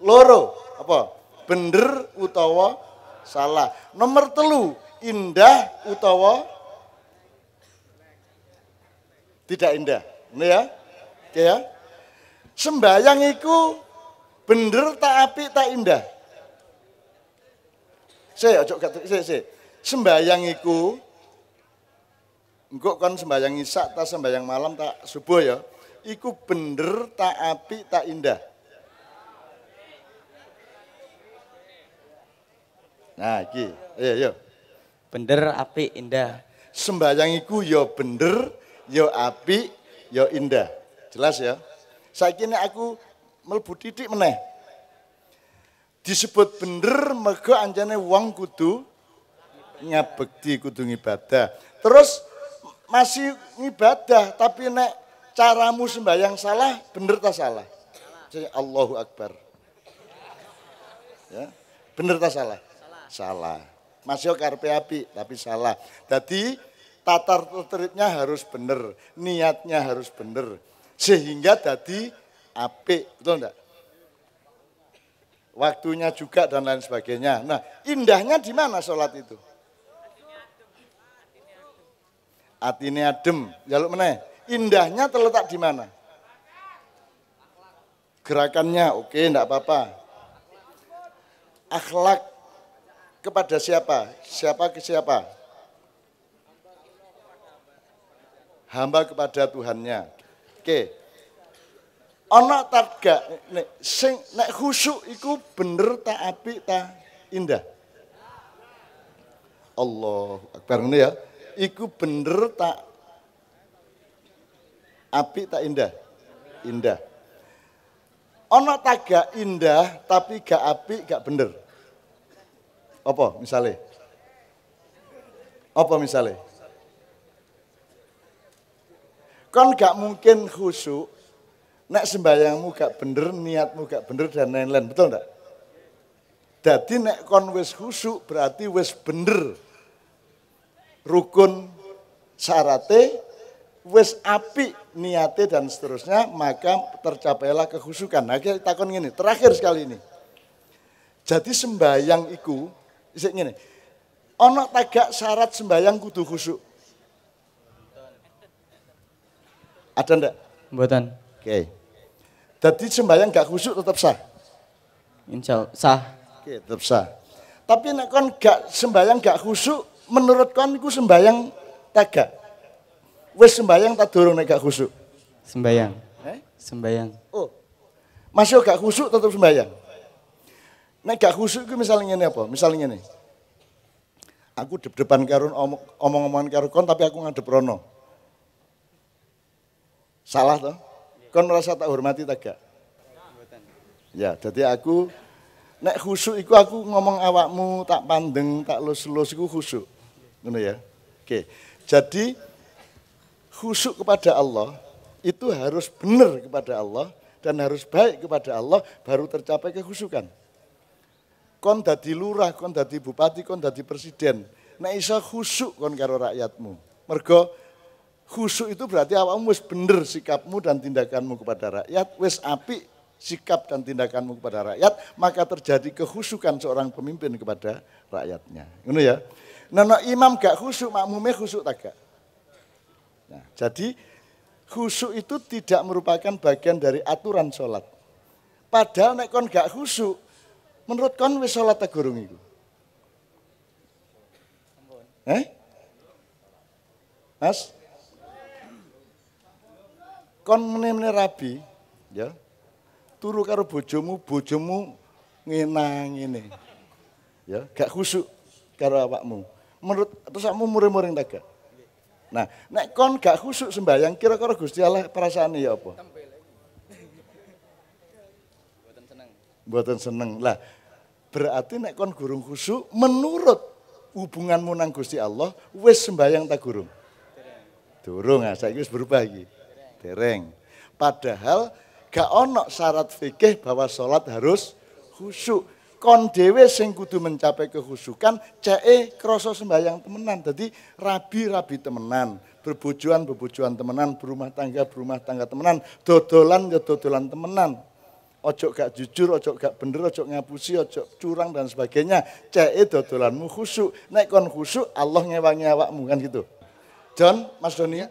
Loro apa? Bender utawa salah. Nomor telu, indah utawa tidak indah. Ini ya. Oke ya. Sembayang itu bener tak api tak indah. Saya ojo kata saya saya. Sembayang itu, enggak kan sembayang isak tak sembayang malam tak subuh ya. Iku bener tak api tak indah. Nah, iki. Ayo, iya, iya. yo. bender api, indah. Sembayang iku yo ya bender yo ya api, yo ya indah. Jelas ya? Saiki nek aku melbu titik meneh. Disebut bender mergo anjane wong kudu ngabekti kudu ngibadah. Terus masih ngibadah tapi nek caramu sembayang salah, bener ta salah? Saya Allahu Akbar. Ya. Bener ta salah? salah. Masih karpe api, tapi salah. Jadi tatar tertibnya harus benar, niatnya harus benar. Sehingga tadi api betul enggak? Waktunya juga dan lain sebagainya. Nah, indahnya di mana sholat itu? Atine adem, jaluk ya meneh. Indahnya terletak di mana? Gerakannya oke, enggak apa-apa. Akhlak kepada siapa? Siapa ke siapa? Hamba kepada Tuhannya. Oke. Ana targa nek sing nek khusyuk iku bener tak api ta indah. Allah Akbar ngene ya. Iku bener tak api tak indah. Indah. Ana taga indah tapi gak api gak bener. Apa misalnya? Apa misalnya? Kon gak mungkin khusyuk nek sembayangmu gak bener, niatmu gak bener dan lain-lain, betul enggak? Jadi nek kon wis khusyuk berarti wis bener. Rukun syarate wis api niate dan seterusnya maka tercapailah kehusukan. Nah, kita takon ini terakhir sekali ini. Jadi sembahyang iku bisa ngene. Ana tegak syarat sembahyang kudu khusyuk. Ada ndak? Mboten. Oke. Okay. Jadi sembahyang gak khusyuk tetap sah. Insya Allah sah. Oke, okay, tetap sah. Tapi nek kon gak sembahyang gak khusyuk, menurut kon iku sembahyang tegak. Wis sembahyang tak durung nek gak khusyuk? Sembahyang. Eh? Sembahyang. Oh. Masih gak khusyuk tetap sembahyang. Nek gak khusyuk itu misalnya ini apa? Misalnya ini. Aku di depan karun omong-omongan karun, kon tapi aku ngadep rono. Salah toh? Kon merasa tak hormati tak gak? Ya, jadi aku nek khusyuk itu aku ngomong awakmu tak pandeng, tak lus-lus itu khusuk. Ngono ya. Oke. Jadi khusyuk kepada Allah itu harus benar kepada Allah dan harus baik kepada Allah baru tercapai kekhusukan kon dadi lurah, kon dadi bupati, kon dadi presiden. Nek iso khusuk kon karo rakyatmu. Mergo khusuk itu berarti awakmu wis bener sikapmu dan tindakanmu kepada rakyat, wis api sikap dan tindakanmu kepada rakyat, maka terjadi kehusukan seorang pemimpin kepada rakyatnya. Ngono ya. Nono nah, imam gak khusuk, makmumnya khusuk tak gak? Nah, jadi khusuk itu tidak merupakan bagian dari aturan sholat. Padahal nek kon gak khusuk, Menurut kon wis salat ta gurung Eh? Mas? Kon meneh-meneh rabi, ya. Turu karo bojomu, bojomu ngenang ini. Ya, gak khusuk karo awakmu. Menurut terus kamu muring-muring ta Nah, nek kon gak khusuk sembahyang kira-kira Gusti Allah perasaan ya apa? Buatan seneng. Buatan seneng. Lah, Berarti nek kon gurung khusyuk menurut hubunganmu nang Gusti Allah wes sembahyang ta gurung? Durung ah, saiki wis berubah iki. Dereng. Padahal gak onok syarat fikih bahwa sholat harus khusyuk. Kon dewe sing kudu mencapai kehusukan, cee kroso sembahyang temenan. Jadi rabi-rabi temenan, berbujuan berbujuan temenan, berumah tangga berumah tangga temenan, dodolan ya dodolan temenan ojo gak jujur, ojo gak bener, ojo ngapusi, ojo curang dan sebagainya. Cek dodolanmu khusuk. Naik kon khusuk Allah ngewangi awakmu kan gitu. John, Mas Doni ya?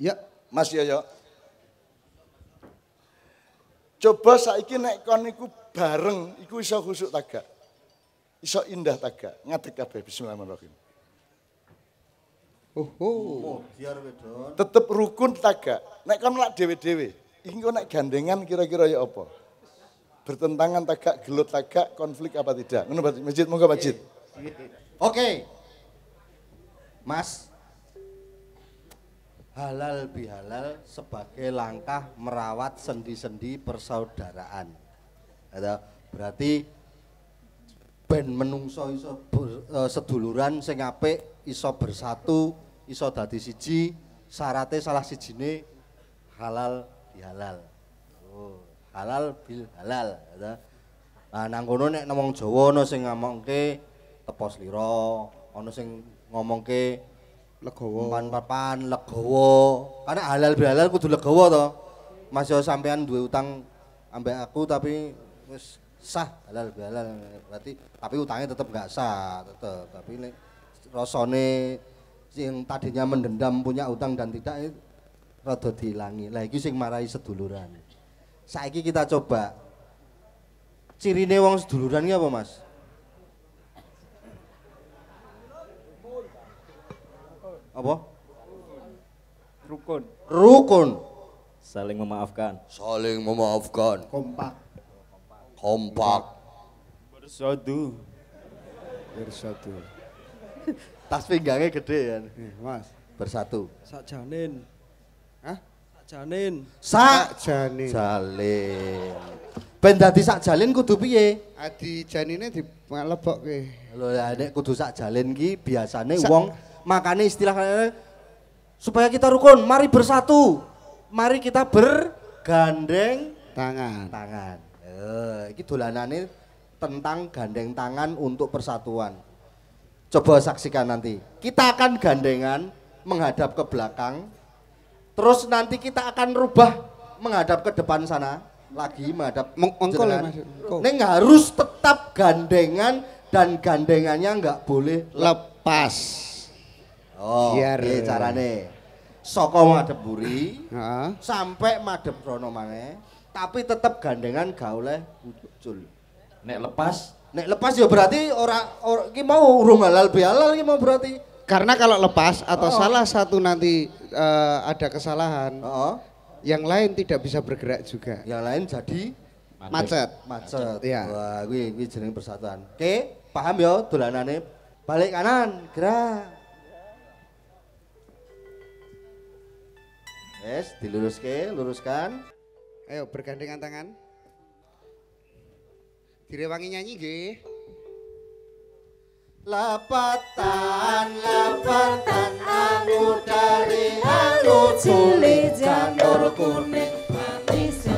Ya, Mas Yoyo. Ya, ya. Coba saiki naik kon iku bareng iku iso khusuk tagak. Iso indah tagak. Ngatik kabeh bismillahirrahmanirrahim. Oh, oh. oh Tetep rukun tagak. Naik kon lak dewe-dewe. Ini kok naik gandengan kira-kira ya apa? bertentangan tegak, gelut tegak, konflik apa tidak Menurut masjid moga masjid oke mas halal bihalal sebagai langkah merawat sendi-sendi persaudaraan berarti ben menungso iso eh, seduluran sing apik iso bersatu iso dadi siji syaratnya salah sijine halal dihalal oh halal bil halal gitu. Nah nang kono nek ngomong Jawa ana sing ngomongke tepos liro, ana sing ke legowo, Papan-papan legowo, Karena halal bil halal kudu legowo to. Masih sampean dua utang ambek aku tapi wis sah halal bil halal berarti tapi utangnya tetep gak sah tetep, tapi nek rasane yang tadinya mendendam punya utang dan tidak eh, rada dihilangi Lah iki sing marahi seduluran. Saiki kita coba. ne wong seduluran ki apa, Mas? Apa? Rukun. Rukun. Saling memaafkan. Saling memaafkan. Kompak. Kompak. Bersatu. Bersatu. Tas pinggangnya gede ya, Mas. Bersatu. Sak janin. Janin. Sak janin. Jalin. Ben dadi sak jalin kudu piye? Adi janine dilebokke. Lho ya nek kudu sak jalin ki biasane sak. wong makane istilah supaya kita rukun, mari bersatu. Mari kita bergandeng tangan. Tangan. Eh, iki dolanane tentang gandeng tangan untuk persatuan. Coba saksikan nanti. Kita akan gandengan menghadap ke belakang Terus nanti kita akan rubah menghadap ke depan sana lagi menghadap mengongkol neng harus tetap gandengan dan gandengannya nggak boleh lepas. Oh, biar carane. Soko madep buri, sampai madep rono tapi tetap gandengan boleh ucul. Nek lepas, nek lepas ya berarti orang orang mau urung halal bihalal ini mau berarti karena kalau lepas atau oh. salah satu nanti uh, ada kesalahan, oh. yang lain tidak bisa bergerak juga. Yang lain jadi macet. Macet. Ya. Wah, gue gue jaring persatuan. Oke, paham ya dolanane? Balik kanan, gerak. Yes, diluruske, luruskan. Ayo bergandengan tangan. Direwangi nyanyi gih. Lepatan, lepatan aku dari anu cili janur kuning manis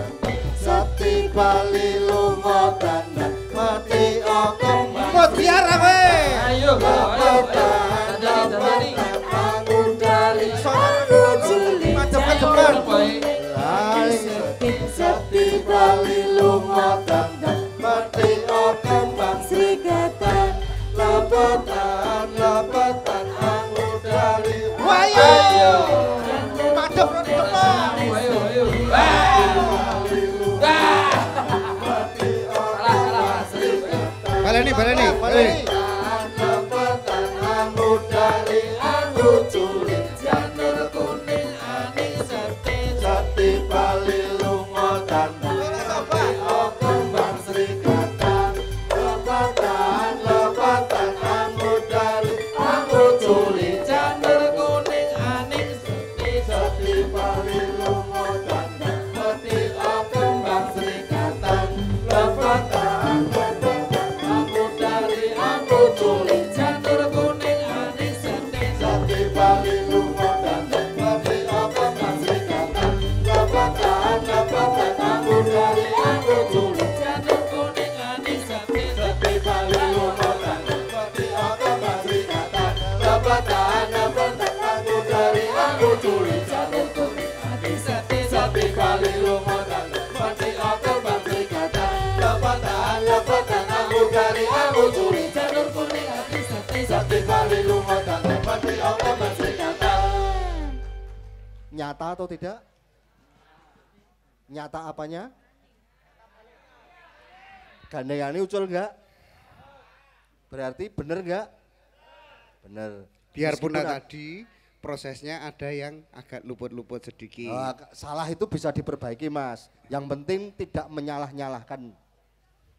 Seti bali lumo tandan mati okong mati Ayo lepatan, lepatan aku dari anu cili janur kuning manis Seti bali lumo tandan Madep lho ditepak. Ayo Baleni baleni. Baleni. Eh. Nyata atau tidak? Nyata apanya? ini ucul enggak? Berarti bener enggak? Bener. Biarpun tadi prosesnya ada yang agak luput-luput sedikit. Uh, salah itu bisa diperbaiki mas. Yang penting tidak menyalah-nyalahkan.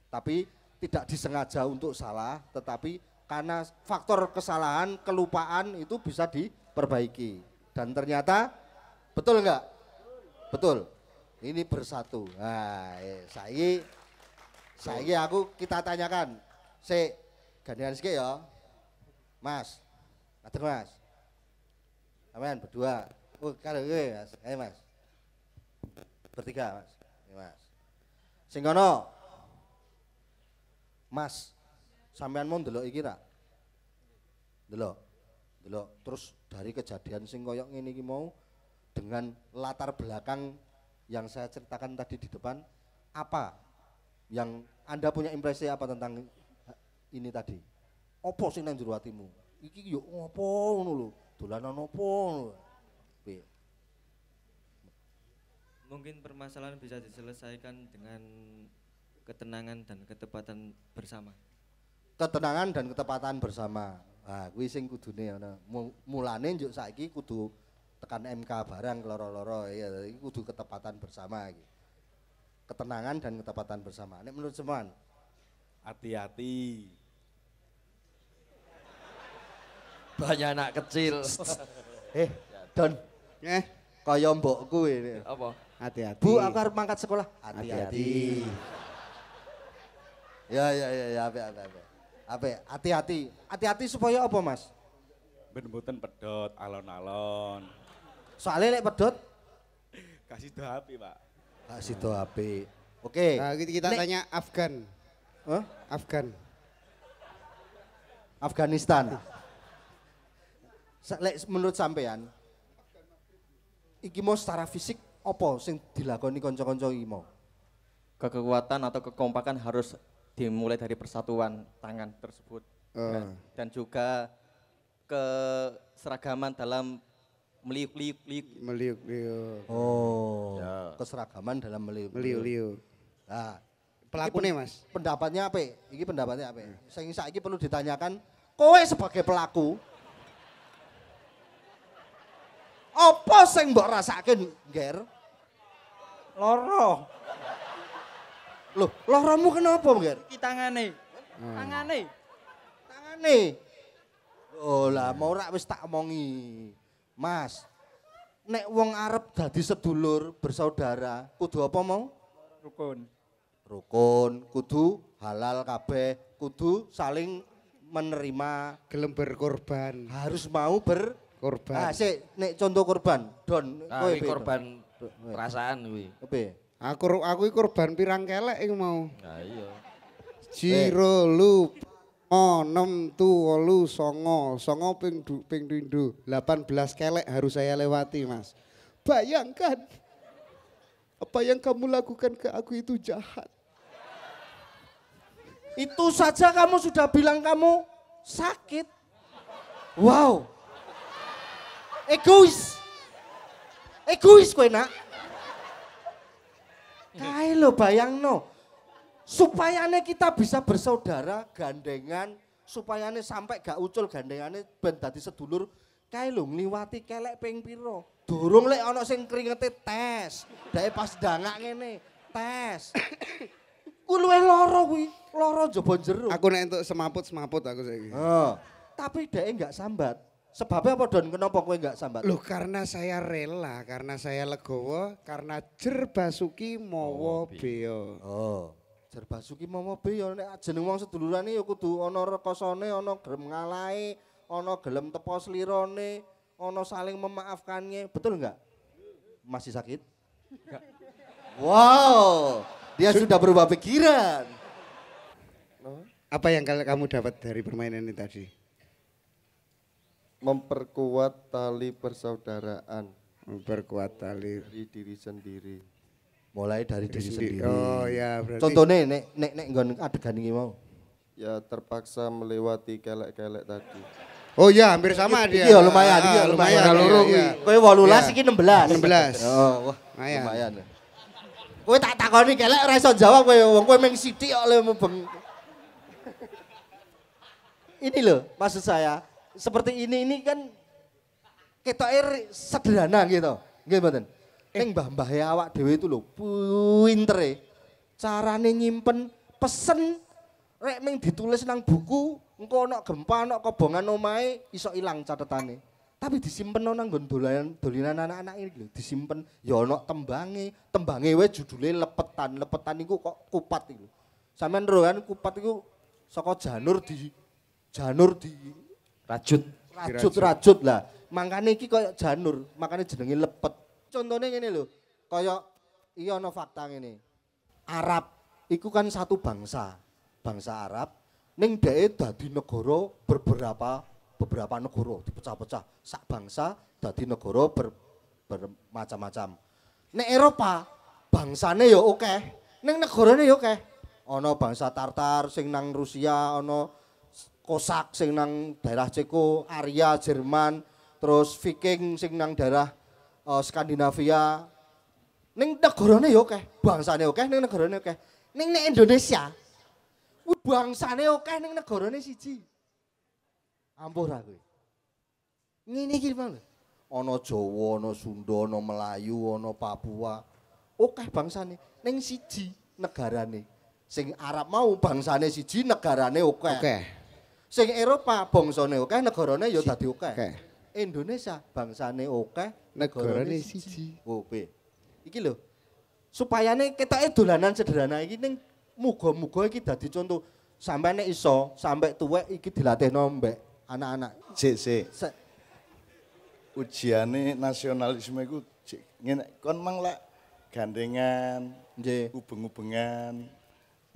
Tapi tidak disengaja untuk salah, tetapi karena faktor kesalahan, kelupaan itu bisa diperbaiki. Dan ternyata betul enggak? Betul. Ini bersatu. Nah, eh, saya saya aku kita tanyakan. Se gantian sikit ya. Mas. ada Mas. Amin berdua. Oh, kalau ini Mas. Ayo Mas. Bertiga Mas. ini mas. Singkono. Mas, Sampean mau ndelok iki ra? Ndelok. Terus dari kejadian sing koyok ngene mau dengan latar belakang yang saya ceritakan tadi di depan apa yang Anda punya impresi apa tentang eh, ini tadi? opo sing nang jero atimu? Iki yuk, ngopo ngono lho. Dolanan opo Mungkin permasalahan bisa diselesaikan dengan ketenangan dan ketepatan bersama ketenangan dan ketepatan bersama. Nah, kuwi sing kudune ana. Mulane njuk saiki kudu tekan MK barang loro-loro ya kudu ketepatan bersama iki. Ketenangan dan ketepatan bersama. Nek menurut sampean hati-hati. Banyak anak kecil. eh, Don. Eh, kaya mbokku ini. Apa? Hati-hati. Bu, aku harus mangkat sekolah. Hati-hati. ya, ya, ya, ya, apa, apa, apa. Apa? Ya? Hati-hati. Hati-hati supaya apa, Mas? Ben mboten pedot alon-alon. Soalnya lek pedot kasih do api, Pak. Kasih do api. Oke. Okay. Nah, kita lek... tanya Afgan. Huh? Afgan. Afghanistan. lek menurut sampean iki mau secara fisik apa sing dilakoni kanca-kanca iki mau? Kekuatan atau kekompakan harus dimulai dari persatuan tangan tersebut uh. dan juga keseragaman dalam meliuk-liuk. liuk gitu. Meliuk-liuk. Oh. Ya. Keseragaman dalam meliuk-liuk. Nah, pelaku nih mas. Pendapatnya apa? Ini pendapatnya apa? Hmm. Saya ingin ini perlu ditanyakan, kowe sebagai pelaku, apa yang mbok rasakin, Ger? loroh. Loh, loromu kenapa, Mbak? Iki tangane. Hmm. Tangane. Tangane. Oh lah, mau rak wis tak omongi. Mas, nek wong Arab dadi sedulur bersaudara, kudu apa mau? Rukun. Rukun, kudu halal kabeh, kudu saling menerima gelem berkorban. Harus mau berkorban. Ah, sik, nek contoh korban, Don, nah, kowe korban perasaan kuwi. Aku aku korban pirang kelek yang mau. Ya iya. Jiro eh. lu oh, enem lu songo songo ping du, ping rindu 18 kelek harus saya lewati mas bayangkan apa yang kamu lakukan ke aku itu jahat itu saja kamu sudah bilang kamu sakit wow egois egois kue nak Kae lho bayangno. Supayane kita bisa bersaudara gandengan, supayane sampai gak ucul gandengane ben dadi sedulur, kae lo ngliwati kelek ping Durung lek ana sing keringete tes. Dae pas dangak ngene, tes. Ku luwih lara kuwi, lara jaba jero. Aku nek entuk semaput-semaput aku saiki. Oh. Tapi dae gak sambat. Sebabnya apa Don? Kenapa kowe enggak sambat? Loh karena saya rela, karena saya legowo, karena Jerbasuki mawa oh, beyo. Oh. suki mawa beyo nek jeneng wong sedulurane ya kudu ana rekasane, ana gelem ngalahi, ana gelem tepo slirane, ana saling memaafkannya. Betul enggak? Masih sakit? Wow, dia sudah berubah pikiran. Apa yang kamu dapat dari permainan ini tadi? memperkuat tali persaudaraan memperkuat tali dari diri sendiri mulai dari diri, diri sendiri. oh ya berarti contohnya nek nek nek nggak adegan ini mau ya terpaksa melewati kelek-kelek tadi Oh iya, hampir sama iya, dia. Iya, lumayan. Iya, ah, lumayan. Kalau loro iya, iya. walulah Kowe 18 iki 16. 16. Oh, wah. Lumayan. lumayan. Kowe tak takoni kelek ora iso jawab kowe wong kowe mung oleh mubeng. Ini loh maksud saya seperti ini ini kan kita air sederhana gitu. gimana? eh. Ning mbah-mbah ya awak dewi itu loh pintere. Carane nyimpen pesen rek ming ditulis nang buku, engko ana gempa, ana kobongan omahe iso ilang catetane. Tapi disimpen nang nggon dolanan dolinan anak-anak ini, lho, disimpen ya ana tembange, tembange wae judulnya lepetan. Lepetan niku kok kupat iku. Sampeyan ro kan kupat iku saka janur di janur di Rajut. Rajut, rajut lah. Makanya ini koyo janur, makanya jenenge lepet. Contohnya ini loh, koyo iya ana fakta ini. Arab itu kan satu bangsa. Bangsa Arab ning dhek dadi negara beberapa beberapa negara dipecah-pecah. Sak bangsa dadi negara ber, bermacam-macam. Nek Eropa bangsane ya oke, ning negarane ya akeh. Ana bangsa Tartar sing nang Rusia, ana Kosak sing nang daerah Ceko, Arya Jerman, terus Viking sing nang daerah uh, Skandinavia. Ning negarane ya akeh, bangsane akeh, ning negarane akeh. Ning nek Indonesia kuwi bangsane akeh ning negarane siji. Ampuh ra kuwi. Ngene iki Bang. Ana Jawa, ana Sunda, ana Melayu, ana Papua. Akeh bangsane ning siji negarane. Sing Arab mau bangsane siji, negarane akeh. Akeh. Okay. Sing Eropa bangsane oke negarane ya dadi akeh. Indonesia bangsane akeh, negarane siji. Oh, Iki lho. Supayane ketoke dolanan sederhana iki ning muga-muga iki dadi contoh sampai nek iso, sampai tua iki dilatih nombek anak-anak. Sik, ujian Ujiane nasionalisme iku ngene kon mang lak gandengan, nggih, ubeng-ubengan,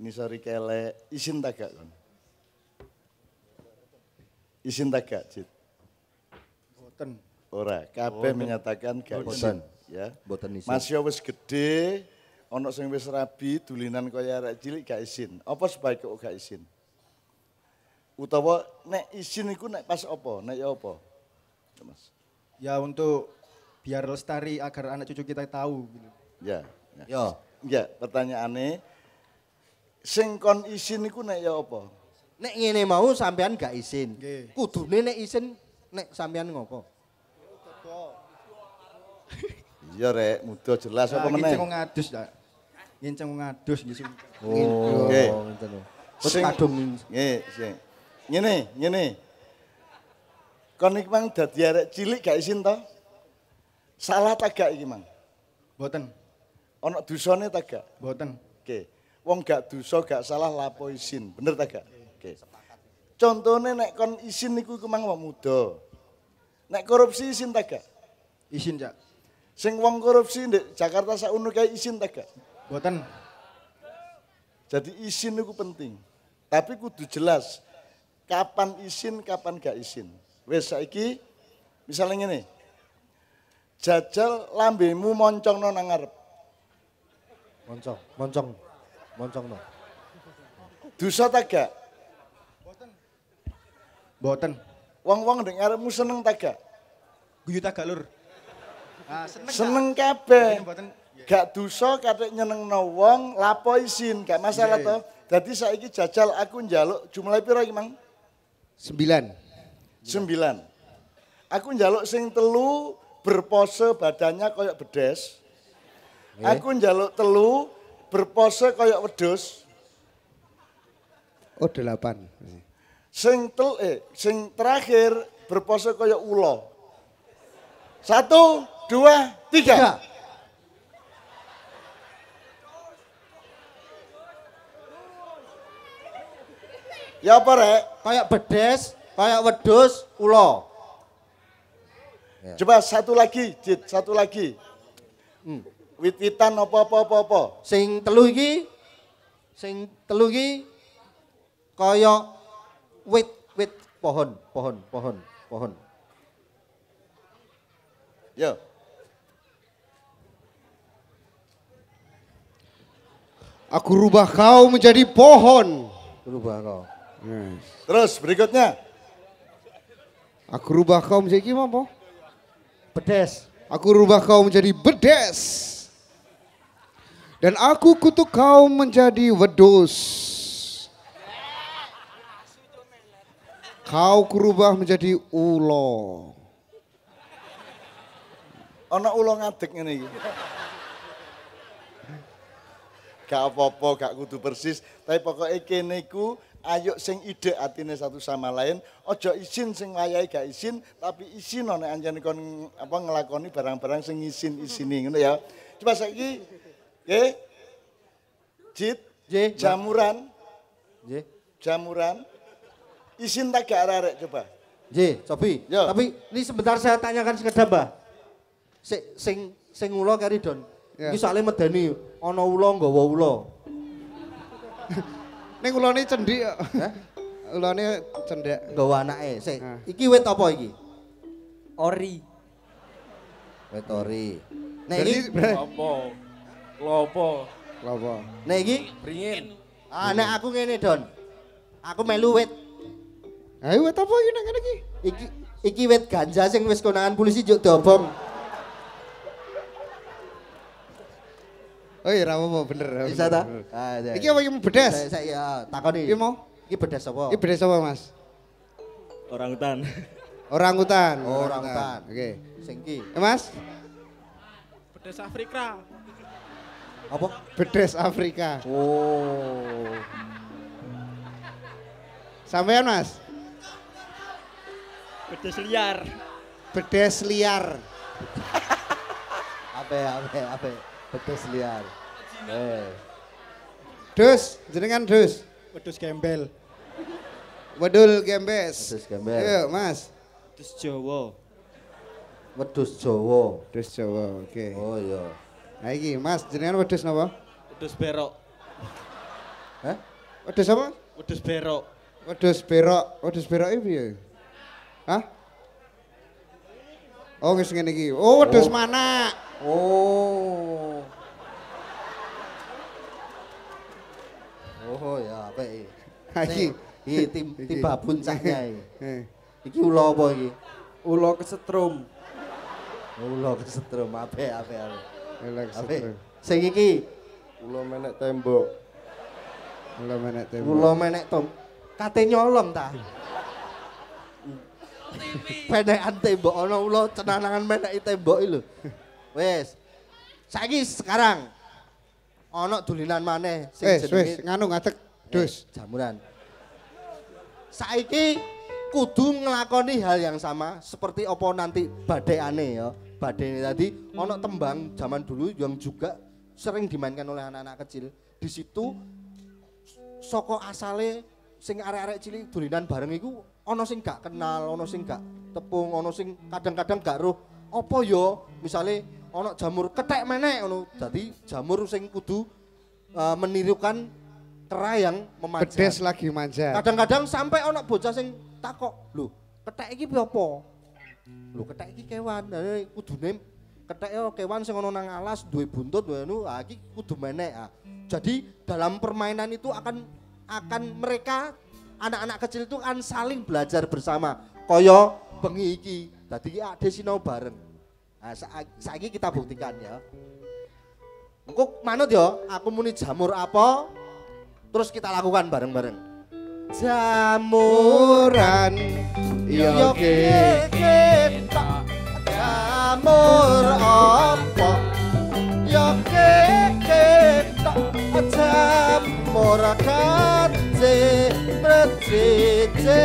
nisori kelek, isin tagak kon. Isin gak Cid. Boten. Ora, kabeh menyatakan gak isin. Ya. Boten isin. Mas yo wis gedhe, ana sing wis rabi, dulinan kaya arek cilik gak isin. Apa sebaik kok gak isin? Utawa nek isin iku nek pas apa? Nek ya apa? Ya, Mas. Ya untuk biar lestari agar anak cucu kita tahu gitu. Ya. Ya. Yo. Ya, ya pertanyaan sing kon isin iku nek ya apa? Nek ngene mau sampean gak isin. Kudune nek isin nek sampean ngopo? Iya rek, mudah jelas apa meneh. Ngincengung adus ta. Ngincengung adus oh, nggih Oh, ngoten lho. Wes kadung nggih, sing. Ngene, ngene. Kon iki mang dadi arek cilik gak izin to? Salah ta gak iki mang? Mboten. Ana dusane ta gak? Mboten. Oke. Wong gak dosa gak salah lapo isin, bener ta Oke. Contohnya nek kon isin niku iku mang wong muda. Nek korupsi isin ta gak? Isin ya. Sing wong korupsi ndek Jakarta sauno kayak isin ta gak? Mboten. Jadi isin niku penting. Tapi kudu jelas kapan isin, kapan gak isin. Wes saiki misalnya ngene. Jajal lambemu moncong nang ngarep. Moncong, moncong, moncong no. Dusa ta gak? Boten. Wong-wong ndek ngarepmu seneng ta gak? Guyu ta gak, Lur? Ah, seneng. Seneng kabeh. Iya. Gak dosa katik nyenengno wong lapo isin, gak masalah yeah. Iya. to. Dadi saiki jajal aku njaluk jumlah piro iki, Mang? 9. 9. Aku njaluk sing telu berpose badannya koyok bedes. Yeah. Aku njaluk telu berpose koyok wedus. Oh, delapan. Sing tel eh sing terakhir berpose kaya ulo. Satu, dua, tiga. tiga. Ya apa rek? Kayak bedes, kayak wedus, ulo. Ya. Coba satu lagi, Jit, satu lagi. Hmm. Wit-witan apa-apa apa-apa. Sing telu iki sing telu iki kaya Wait, wait, pohon, pohon, pohon, pohon. Yo. Ya. Aku rubah kau menjadi pohon. Rubah kau. Yes. Terus berikutnya. Aku rubah kau menjadi gimana, po? Bedes. Aku rubah kau menjadi bedes. Dan aku kutuk kau menjadi wedus. Kau kurubah menjadi ulo. Ono ulo ngatik ini. Gak apa-apa, gak kudu persis, tapi pokoknya kene ku, ayo sing ide atine satu sama lain, ojo izin sing layai gak izin, tapi izin ono anjani kon apa ngelakoni barang-barang sing izin ini. gitu ya. Coba saiki ye, Jit, jamuran. Jamuran izin tak gak arek coba. J, Sobi. Yo. Tapi ini sebentar saya tanyakan sekedar mbah. Si, sing sing ulo kari don. Yeah. Ini soalnya medani. Ono ulo nggak wau ulo. Neng ulo ini cendik. Eh? Ulo ini cendek. Gak anak eh. Si, nah. Iki wet apa iki? Ori. Wet ori. Nah ini. Klopo. Klopo. Klopo. Nah ini. Beringin. Ah, nah aku ngene don. Aku melu wet Ayo wet apa iki nang kene iki? Iki wet ganja sing wis konangan polisi juk dobong. Oh iya ra bener. Bisa ta? Ah, iya, iya. iki apa yang bedas? Saya ya takoni. Iki mau? Iki bedas apa? Iki bedas apa, Mas? Orang hutan. Orang hutan. Oh, orang hutan. Oke. Okay. Sing Eh, Mas? Bedas Afrika. Apa? Bedes Afrika. Oh. Sampean Mas? Bedes liar. Bedes liar. ape ape ape bedes liar. Eh. Dus, jenengan dus. Wedus gembel. Wedul gembes. Wedus gembel. Yo, iya, Mas. Wedus Jawa. Wedus Jawa. Wedus Jawa, oke. Okay. Oh iya. Nah iki Mas, jenengan wedus napa? Wedus berok. Hah? Wedus apa? Wedus berok. Wedus berok. Wedus berok iki piye? Hah? Oh, wis ngene iki. Oh, wedhus oh. mana? Oh. Oh, ya apik iki. Iki tim tim babun cahnya iki. ula apa iki? Ula kesetrum. Oh, ula kesetrum apik apik apik. Ula kesetrum. Sing iki ula menek tembok. Ula menek tembok. Ula menek tembok. Kate nyolong ta? Penekan tembok ono ulo cenanangan meneki tembok lho. Wes. Saiki sekarang ono dulinan maneh sing wes, jenenge wes nganu ngadeg eh, dus jamuran. Saiki kudu nglakoni hal yang sama seperti opo nanti badai aneh ya. Badai tadi ono tembang zaman dulu yang juga sering dimainkan oleh anak-anak kecil. Di situ soko asale sing arek-arek cilik dulinan bareng iku ono sing gak kenal, ono sing gak tepung, ono sing kadang-kadang gak roh. opo yo misalnya ono jamur ketek meneh ono. jadi jamur sing kudu uh, menirukan kera yang memanjat. Pedes lagi manja. Kadang-kadang sampai ono bocah sing takok, "Lho, ketek iki apa?" Lho, ketek iki kewan. Dadi eh, kudune ketek kewan sing ono nang alas dua buntut, dua anu, Ah lagi kudu meneh. Ah. Jadi dalam permainan itu akan akan mereka anak-anak kecil itu kan saling belajar bersama. Koyo bengi iki. Dadi iki ade sinau bareng. Nah, saiki kita buktikan ya. Engko manut ya, aku muni jamur apa terus kita lakukan bareng-bareng. Jamuran yo iya, iya, kita jamur apa yo iya, kita jamur kan ze bratce ze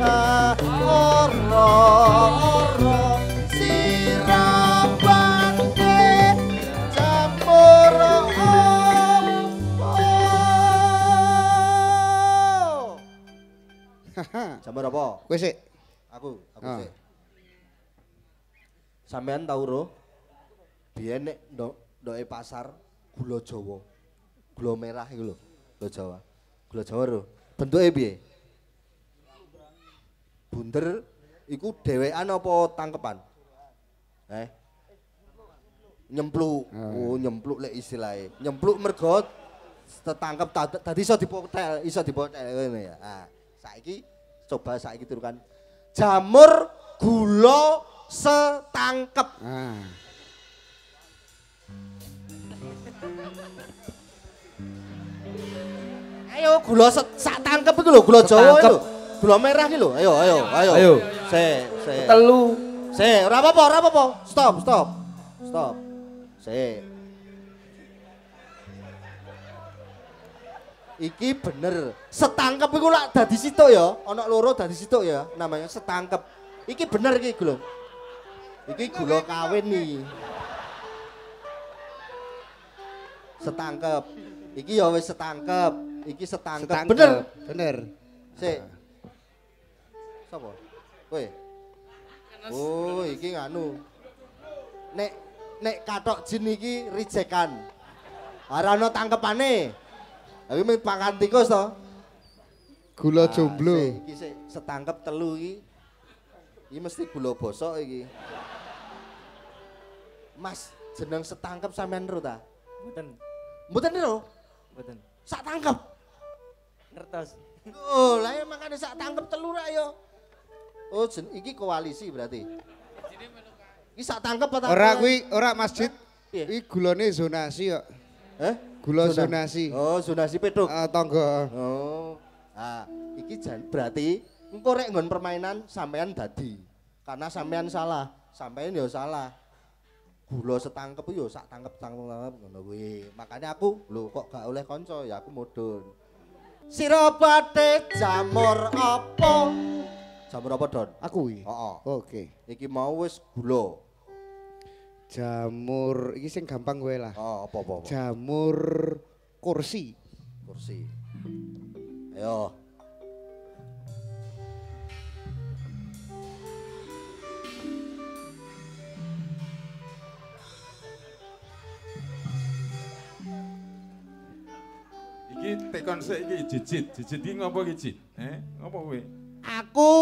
sa orro orro Jamur apa? Kowe sik. Aku, aku ah. sik. Sampean tau ro? Biyen nek ndok ndoke pasar gula Jawa. Gula merah iku lho, gula Jawa. Gula Jawa lho. Bentuke piye? Bunder iku dhewekan apa tangkepan? Eh? Nyempluk. Ah. Oh, nyempluk lek istilahnya. Nyempluk mergot tertangkap tadi iso dipotel, iso dipotel ini ya. Ah, saiki coba saiki turukan jamur gula setangkep. Ah. Ayo gula sak tangkep itu lho, gula Jawa itu. Gula merah iki lho. Ayo, ayo, ayo. Ayo. Se, se. Telu. Se, ora apa-apa, ora apa-apa. Stop, stop. Stop. Se. Iki bener. Setangkep iku lak dadi sitok ya. Ana loro dadi sitok ya namanya setangkep. Iki bener iki gula. Iki gula kawin iki. Setangkep. Iki ya wis setangkep. Iki setangkep. Bener. Bener. Si, Sopo? Woi. Oh, iki nganu. Nek nek katok jin iki rijekan. Ora ana tangkepane. Tapi iki pakan tikus to. Gula nah, jomblo. Ah, iki si. setangkep telu iki. Iki mesti gula bosok iki. Mas, jeneng setangkep sampean ro ta? Mboten. Mboten ro? Mboten. Sak tangkep. ngertos. Oh, lah ya makane sak tangkep telur ayo. Oh, jen, iki koalisi berarti. Iki sak tangkep apa tangkep? Ora kuwi, ora masjid. Iki gulone zonasi kok. Hah? Gula zonasi. Oh, zonasi petuk. Ah, tangga. Oh. Ah, iki jan berarti engko rek nggon permainan sampean dadi. Karena sampean salah, sampean ya salah. Gula setangkep yo sak tangkep tangkep ngono kuwi. Makane aku lho kok gak oleh kanca ya aku modon. sirobate jamur apa? Jamur apa don? Aku iki. Oh, Oke. Okay. Iki mau wis gula. Jamur iki sing gampang gue lah. Oh, apa. apa. Jamur kursi. Kursi. Ayo. iki tekon sik iki jijit. Jijit iki ngopo iki Eh, ngopo kowe? Aku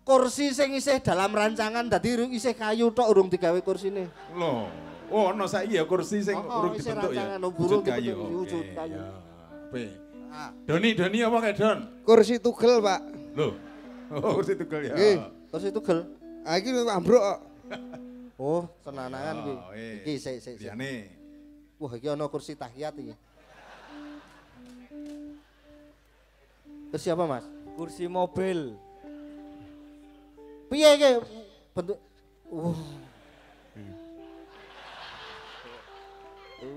kursi sing isih dalam rancangan dadi isih kayu tok urung digawe kursine. lho oh ana saiki ya kursi sing oh, urung dibentuk ya. Wujud kayu. Wujud kayu. Ya, ah. Doni, Doni apa kayak Don? Kursi tugel, Pak. lho Oh, kursi tugel ya. Nggih, kursi tugel. Ah iki ambruk kok. oh, tenanan ah, iki. Iki sik sik. Biane. Wah, iki ana kursi tahiyat iki. Terus siapa mas? Kursi mobil. Piye ke bentuk? Wah.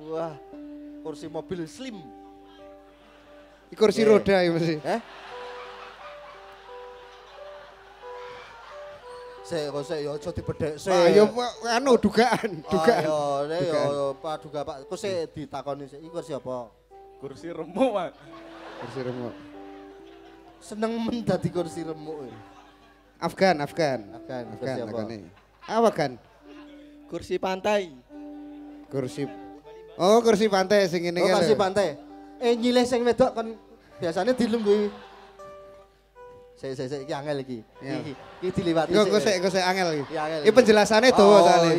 Wah, kursi mobil slim. Ini kursi yeah. roda ya masih. Eh? saya, kok yo, ya aja saya, sik. Pak ya, anu dugaan, dugaan. Ayo nek yo Pak duga Pak kok saya ditakoni sik kursi apa? Kursi remuk, Pak. Kursi remuk. Seneng men dadi kursi remuk. E. Afgan, Afgan. Afgan, Afgan, Afgan. Afgan. Afgan. Kursi pantai. Kursi Oh, kursi pantai sing ini. Oh, kursi pantai. Eh nyileh sing wedok kan biasanya dilungguhi. Saya saya saya iki angel iki. Iya. Iki iki diliwati. Engko engko sik engko sik iya, angel iki. Iki penjelasane dawa oh, sale.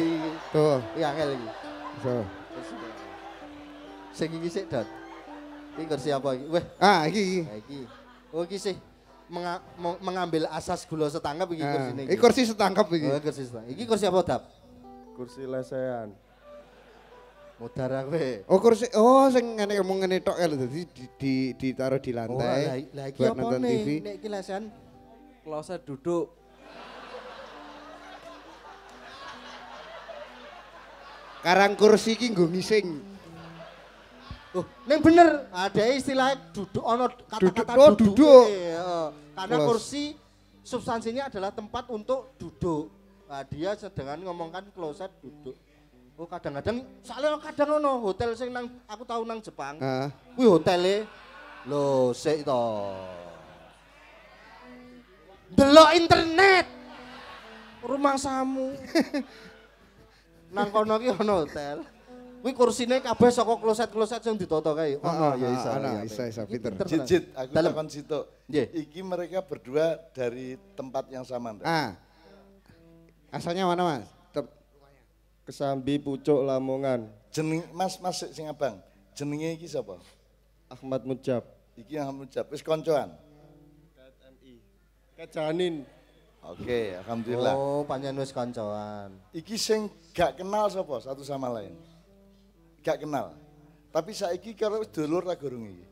Tuh. Iki angel iki. So. Sing iki sik, Dot. Iki kursi apa iki? Weh. Ah, iki iki. Ah, iki. Oh sih menga mengambil asas gula setangkap iki nah, kursi ini. Iki kursi setangkap iki. Oh, kursi setangkap. Iki kursi apa, Dap? Kursi lesehan. Modar kowe. Eh. Oh kursi oh sing ngene mung ngene tok ya dadi di, di ditaruh di oh, lantai. Oh, la iki apa nonton nih? TV. Nek iki lesehan kloset duduk. Karang kursi iki nggo ngising. Oh, neng bener. Ada istilah duduk ono kata-kata duduk. Oh, duduk. Iya, karena Plus. kursi substansinya adalah tempat untuk duduk. Nah, dia sedangkan ngomongkan kloset duduk. Oh kadang-kadang, soalnya kadang ono hotel sing nang aku tahu nang Jepang. Heeh. Ah. Uh. Kuwi hotele lo sih to. Delok internet. Rumah samu. nang kono ki ono hotel. Kuwi kursine kabeh saka kloset-kloset sing ditoto kae. Ono ah, ya, ah, ah, ya isa. Ono isa isa pinter. Jit jit aku takon situ. Nggih. Iki mereka berdua dari tempat yang sama ndak? Ah. Asalnya mana Mas? Kesambi Pucuk Lamongan. Jeneng Mas Mas sing abang. Jenenge iki sapa? Ahmad Mujab. Iki Ahmad Mujab wis koncoan. KMI. Kejanin. Oke, okay, alhamdulillah. Oh, panjenengan wis koncoan. Iki sing gak kenal sapa satu sama lain? gak kenal. Tapi saiki kalau dulur ra gurung iki.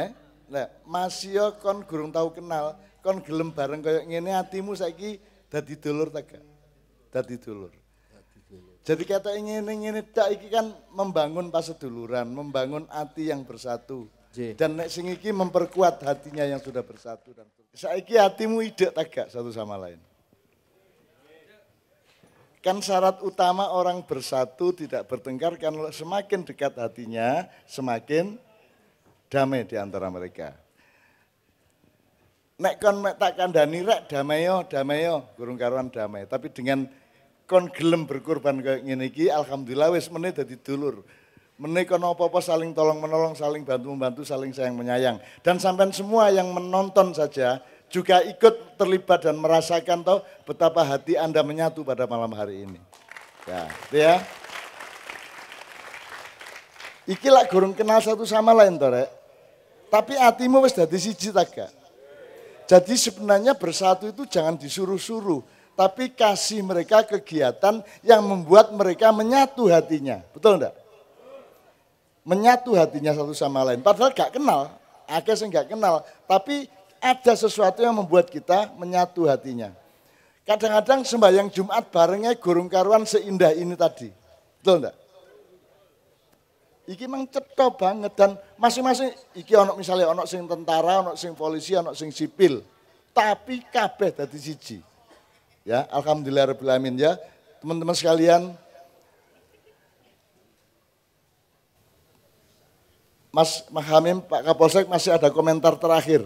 Eh? Lah, masih kon gurung tahu kenal, kon gelem bareng kayak ngene hatimu saiki dadi dulur ta gak? Dadi dulur. Jadi kata ingin ingin tak iki kan membangun paseduluran, membangun hati yang bersatu. J. Dan nek sing iki memperkuat hatinya yang sudah bersatu dan saiki hatimu ide tak gak satu sama lain. Kan syarat utama orang bersatu tidak bertengkar kan semakin dekat hatinya, semakin damai di antara mereka. Nek kon mek tak kandani rek damai yo, damai yo, gurung karuan damai. Tapi dengan kon gelem berkorban kayak ngene iki alhamdulillah wis meneh dadi dulur. Meneh kon apa-apa saling tolong menolong, saling bantu membantu, saling sayang menyayang. Dan sampean semua yang menonton saja juga ikut terlibat dan merasakan tahu betapa hati Anda menyatu pada malam hari ini. Ya, itu ya. Iki lak gorong kenal satu sama lain to, Tapi hatimu wis dadi siji ta Jadi sebenarnya bersatu itu jangan disuruh-suruh, tapi kasih mereka kegiatan yang membuat mereka menyatu hatinya. Betul enggak? Menyatu hatinya satu sama lain. Padahal gak kenal, akhirnya gak kenal, tapi ada sesuatu yang membuat kita menyatu hatinya. Kadang-kadang sembahyang Jumat barengnya gurung karuan seindah ini tadi. Betul enggak? Iki mang cetha banget dan masing-masing iki ono misalnya ono sing tentara, ono sing polisi, ono sing sipil. Tapi kabeh dadi siji. Ya, alhamdulillah ya. Teman-teman sekalian, Mas Mahamim, Pak Kapolsek masih ada komentar terakhir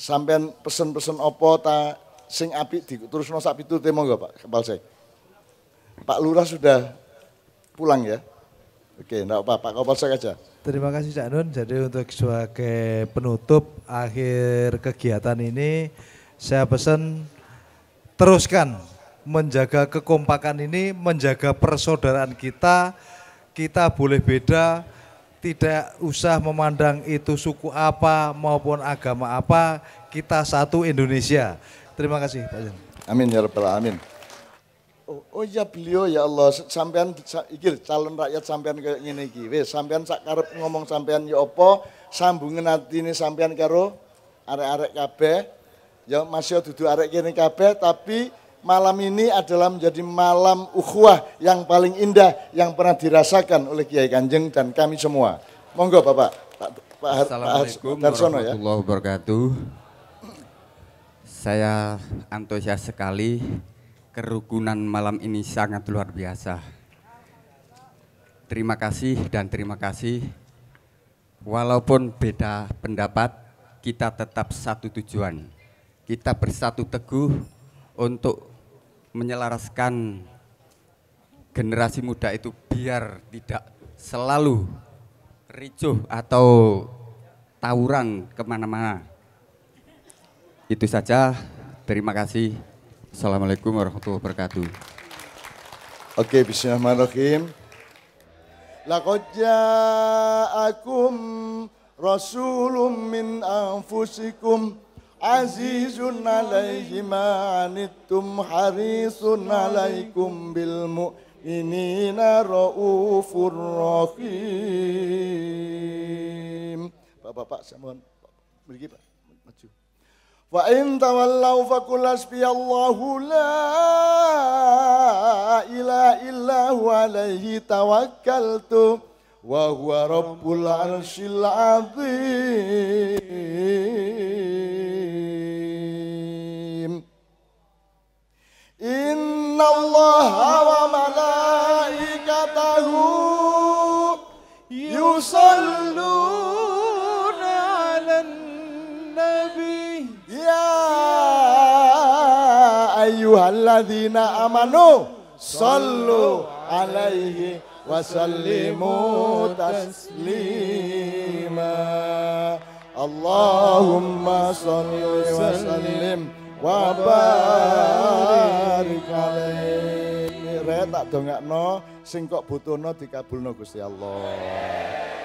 sampean pesen-pesen opo ta sing api terus no sapi itu temo gak Pak Kepal saya. Pak Lurah sudah pulang ya. Oke, enggak apa Pak saya aja. Terima kasih Cak Nun. Jadi untuk sebagai penutup akhir kegiatan ini saya pesen teruskan menjaga kekompakan ini, menjaga persaudaraan kita. Kita boleh beda, tidak usah memandang itu suku apa maupun agama apa, kita satu Indonesia. Terima kasih Pak Jan. Amin ya rabbal alamin. Oh, oh ya beliau ya Allah, sampean ikir calon rakyat sampean kayak gini iki. Wis sampean sak karep ngomong sampean ya apa, sambungan ini sampean karo arek-arek kabeh. Ya masih ya duduk arek kene kabeh tapi malam ini adalah menjadi malam ukhuwah yang paling indah yang pernah dirasakan oleh Kiai Kanjeng dan kami semua. Monggo Bapak. Pak, Pak Assalamualaikum Pak Darsono, ya. warahmatullahi ya. wabarakatuh. Saya antusias sekali kerukunan malam ini sangat luar biasa. Terima kasih dan terima kasih. Walaupun beda pendapat, kita tetap satu tujuan. Kita bersatu teguh untuk menyelaraskan generasi muda itu biar tidak selalu ricuh atau tawuran kemana-mana. Itu saja, terima kasih. Assalamualaikum warahmatullahi wabarakatuh. Oke, bismillahirrahmanirrahim. Laqad akum rasulumin min anfusikum azizun alaihi ma anittum harisun alaikum bil mu'minina raufur Bapak-bapak saya mohon pergi Pak maju Wa in tawallaw faqul hasbiyallahu la ilaha illa huwa alaihi tawakkaltu وهو رب العرش العظيم إن الله وملائكته يصلون على النبي يا أيها الذين آمنوا صلوا عليه وسلموا تسليما اللهم صل وسلم وبارك عليه Saya tak dongakno sing kok butuhno dikabulno Gusti Allah.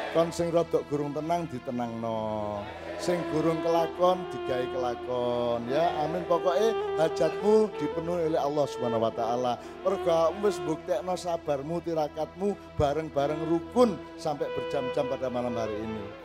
Kon sing rodok gurung tenang ditenangno. Sing gurung kelakon digawe kelakon ya. Amin pokoke hajatmu dipenuhi oleh Allah Subhanahu wa taala. Mergo wis buktekno sabarmu, tirakatmu bareng-bareng rukun sampai berjam-jam pada malam hari ini.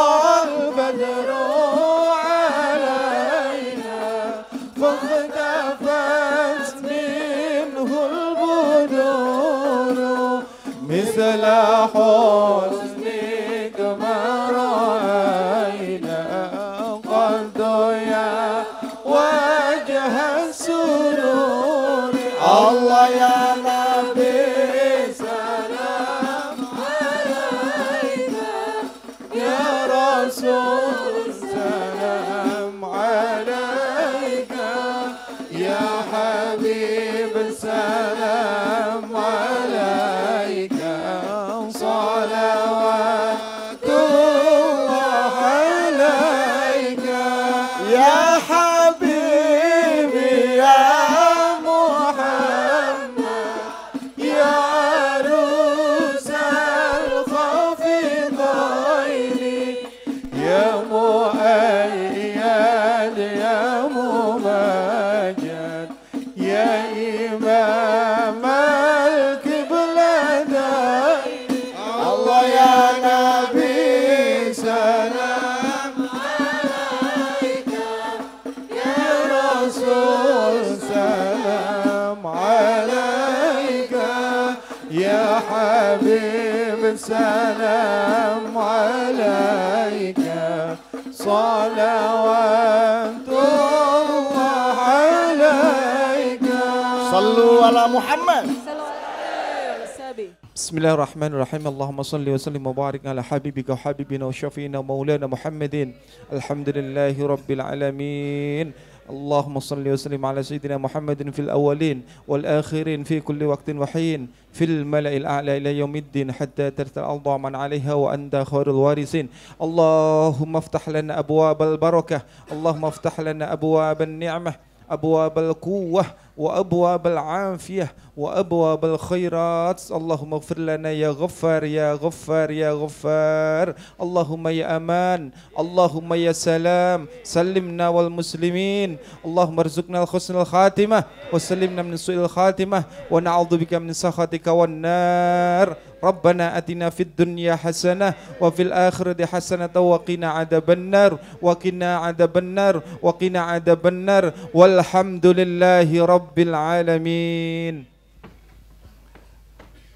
بسم الله الرحمن الرحيم اللهم صل وسلم وبارك على حبيبك وحبيبنا وشفينا مولانا محمد الحمد لله رب العالمين اللهم صل وسلم على سيدنا محمد في الأولين والآخرين في كل وقت وحين في الملأ الأعلى إلى يوم الدين حتى ترث الأرض من عليها وأنت خير الوارثين اللهم افتح لنا أبواب البركة اللهم افتح لنا أبواب النعمة أبواب القوة وأبواب العافية وأبواب الخيرات اللهم اغفر لنا يا غفار يا غفار يا غفار اللهم يا أمان اللهم يا سلام سلمنا والمسلمين اللهم ارزقنا الحسن الخاتمة وسلمنا من سوء الخاتمة ونعوذ بك من سخطك والنار ربنا أتنا في الدنيا حسنة وفي الآخرة حسنة وقنا عذاب النار وقنا عذاب النار وقنا عذاب النار والحمد لله رب Rabbil Alamin.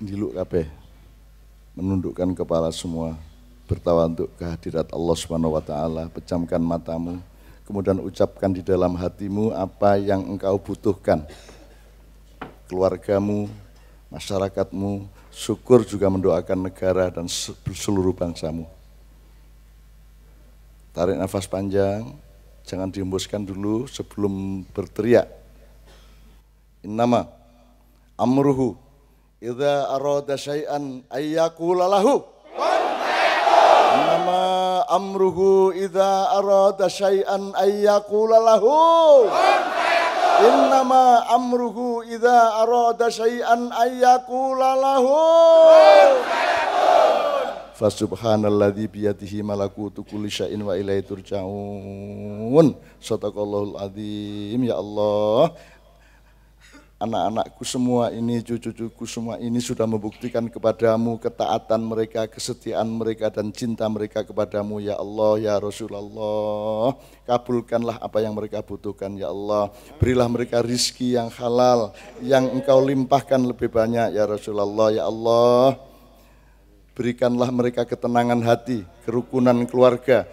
Diluk kabeh. Menundukkan kepala semua. Bertawa untuk kehadirat Allah Subhanahu wa taala. Pejamkan matamu. Kemudian ucapkan di dalam hatimu apa yang engkau butuhkan. Keluargamu, masyarakatmu, syukur juga mendoakan negara dan seluruh bangsamu. Tarik nafas panjang, jangan dihembuskan dulu sebelum berteriak Innama amruhu idza arada syai'an ayyaqula lahu Innama amruhu idza arada syai'an ayyaqula lahu Innama amruhu idza arada syai'an ayyaqula lahu Fasubhanalladzi biyadihi malakutu kulli syai'in wa ilaihi turja'un. Shadaqallahul azim ya Allah anak-anakku semua ini, cucu-cucuku semua ini sudah membuktikan kepadamu ketaatan mereka, kesetiaan mereka, dan cinta mereka kepadamu, ya Allah, ya Rasulullah. Kabulkanlah apa yang mereka butuhkan, ya Allah. Berilah mereka rizki yang halal, yang engkau limpahkan lebih banyak, ya Rasulullah, ya Allah. Berikanlah mereka ketenangan hati, kerukunan keluarga,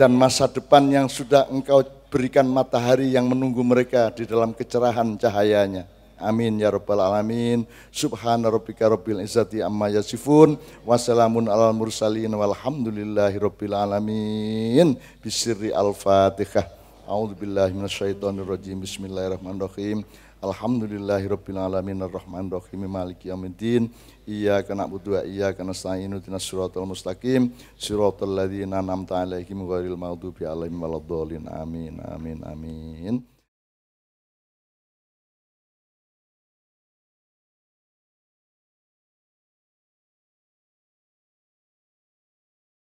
dan masa depan yang sudah engkau berikan matahari yang menunggu mereka di dalam kecerahan cahayanya. Amin ya rabbal alamin. Subhana rabbika rabbil izzati amma yasifun. Wassalamun alal mursalin walhamdulillahi rabbil alamin. Bisirri al-Fatihah. A'udzu billahi minasyaitonir rajim. Bismillahirrahmanirrahim. Alhamdulillahi rabbil alamin arrahmanirrahim maliki yaumiddin. Iya kena butuh, iya kena sa'inu tina suratul mustaqim, suratul ladina namta alaihim ghairil maghdubi alaihim waladolin Amin, amin, amin.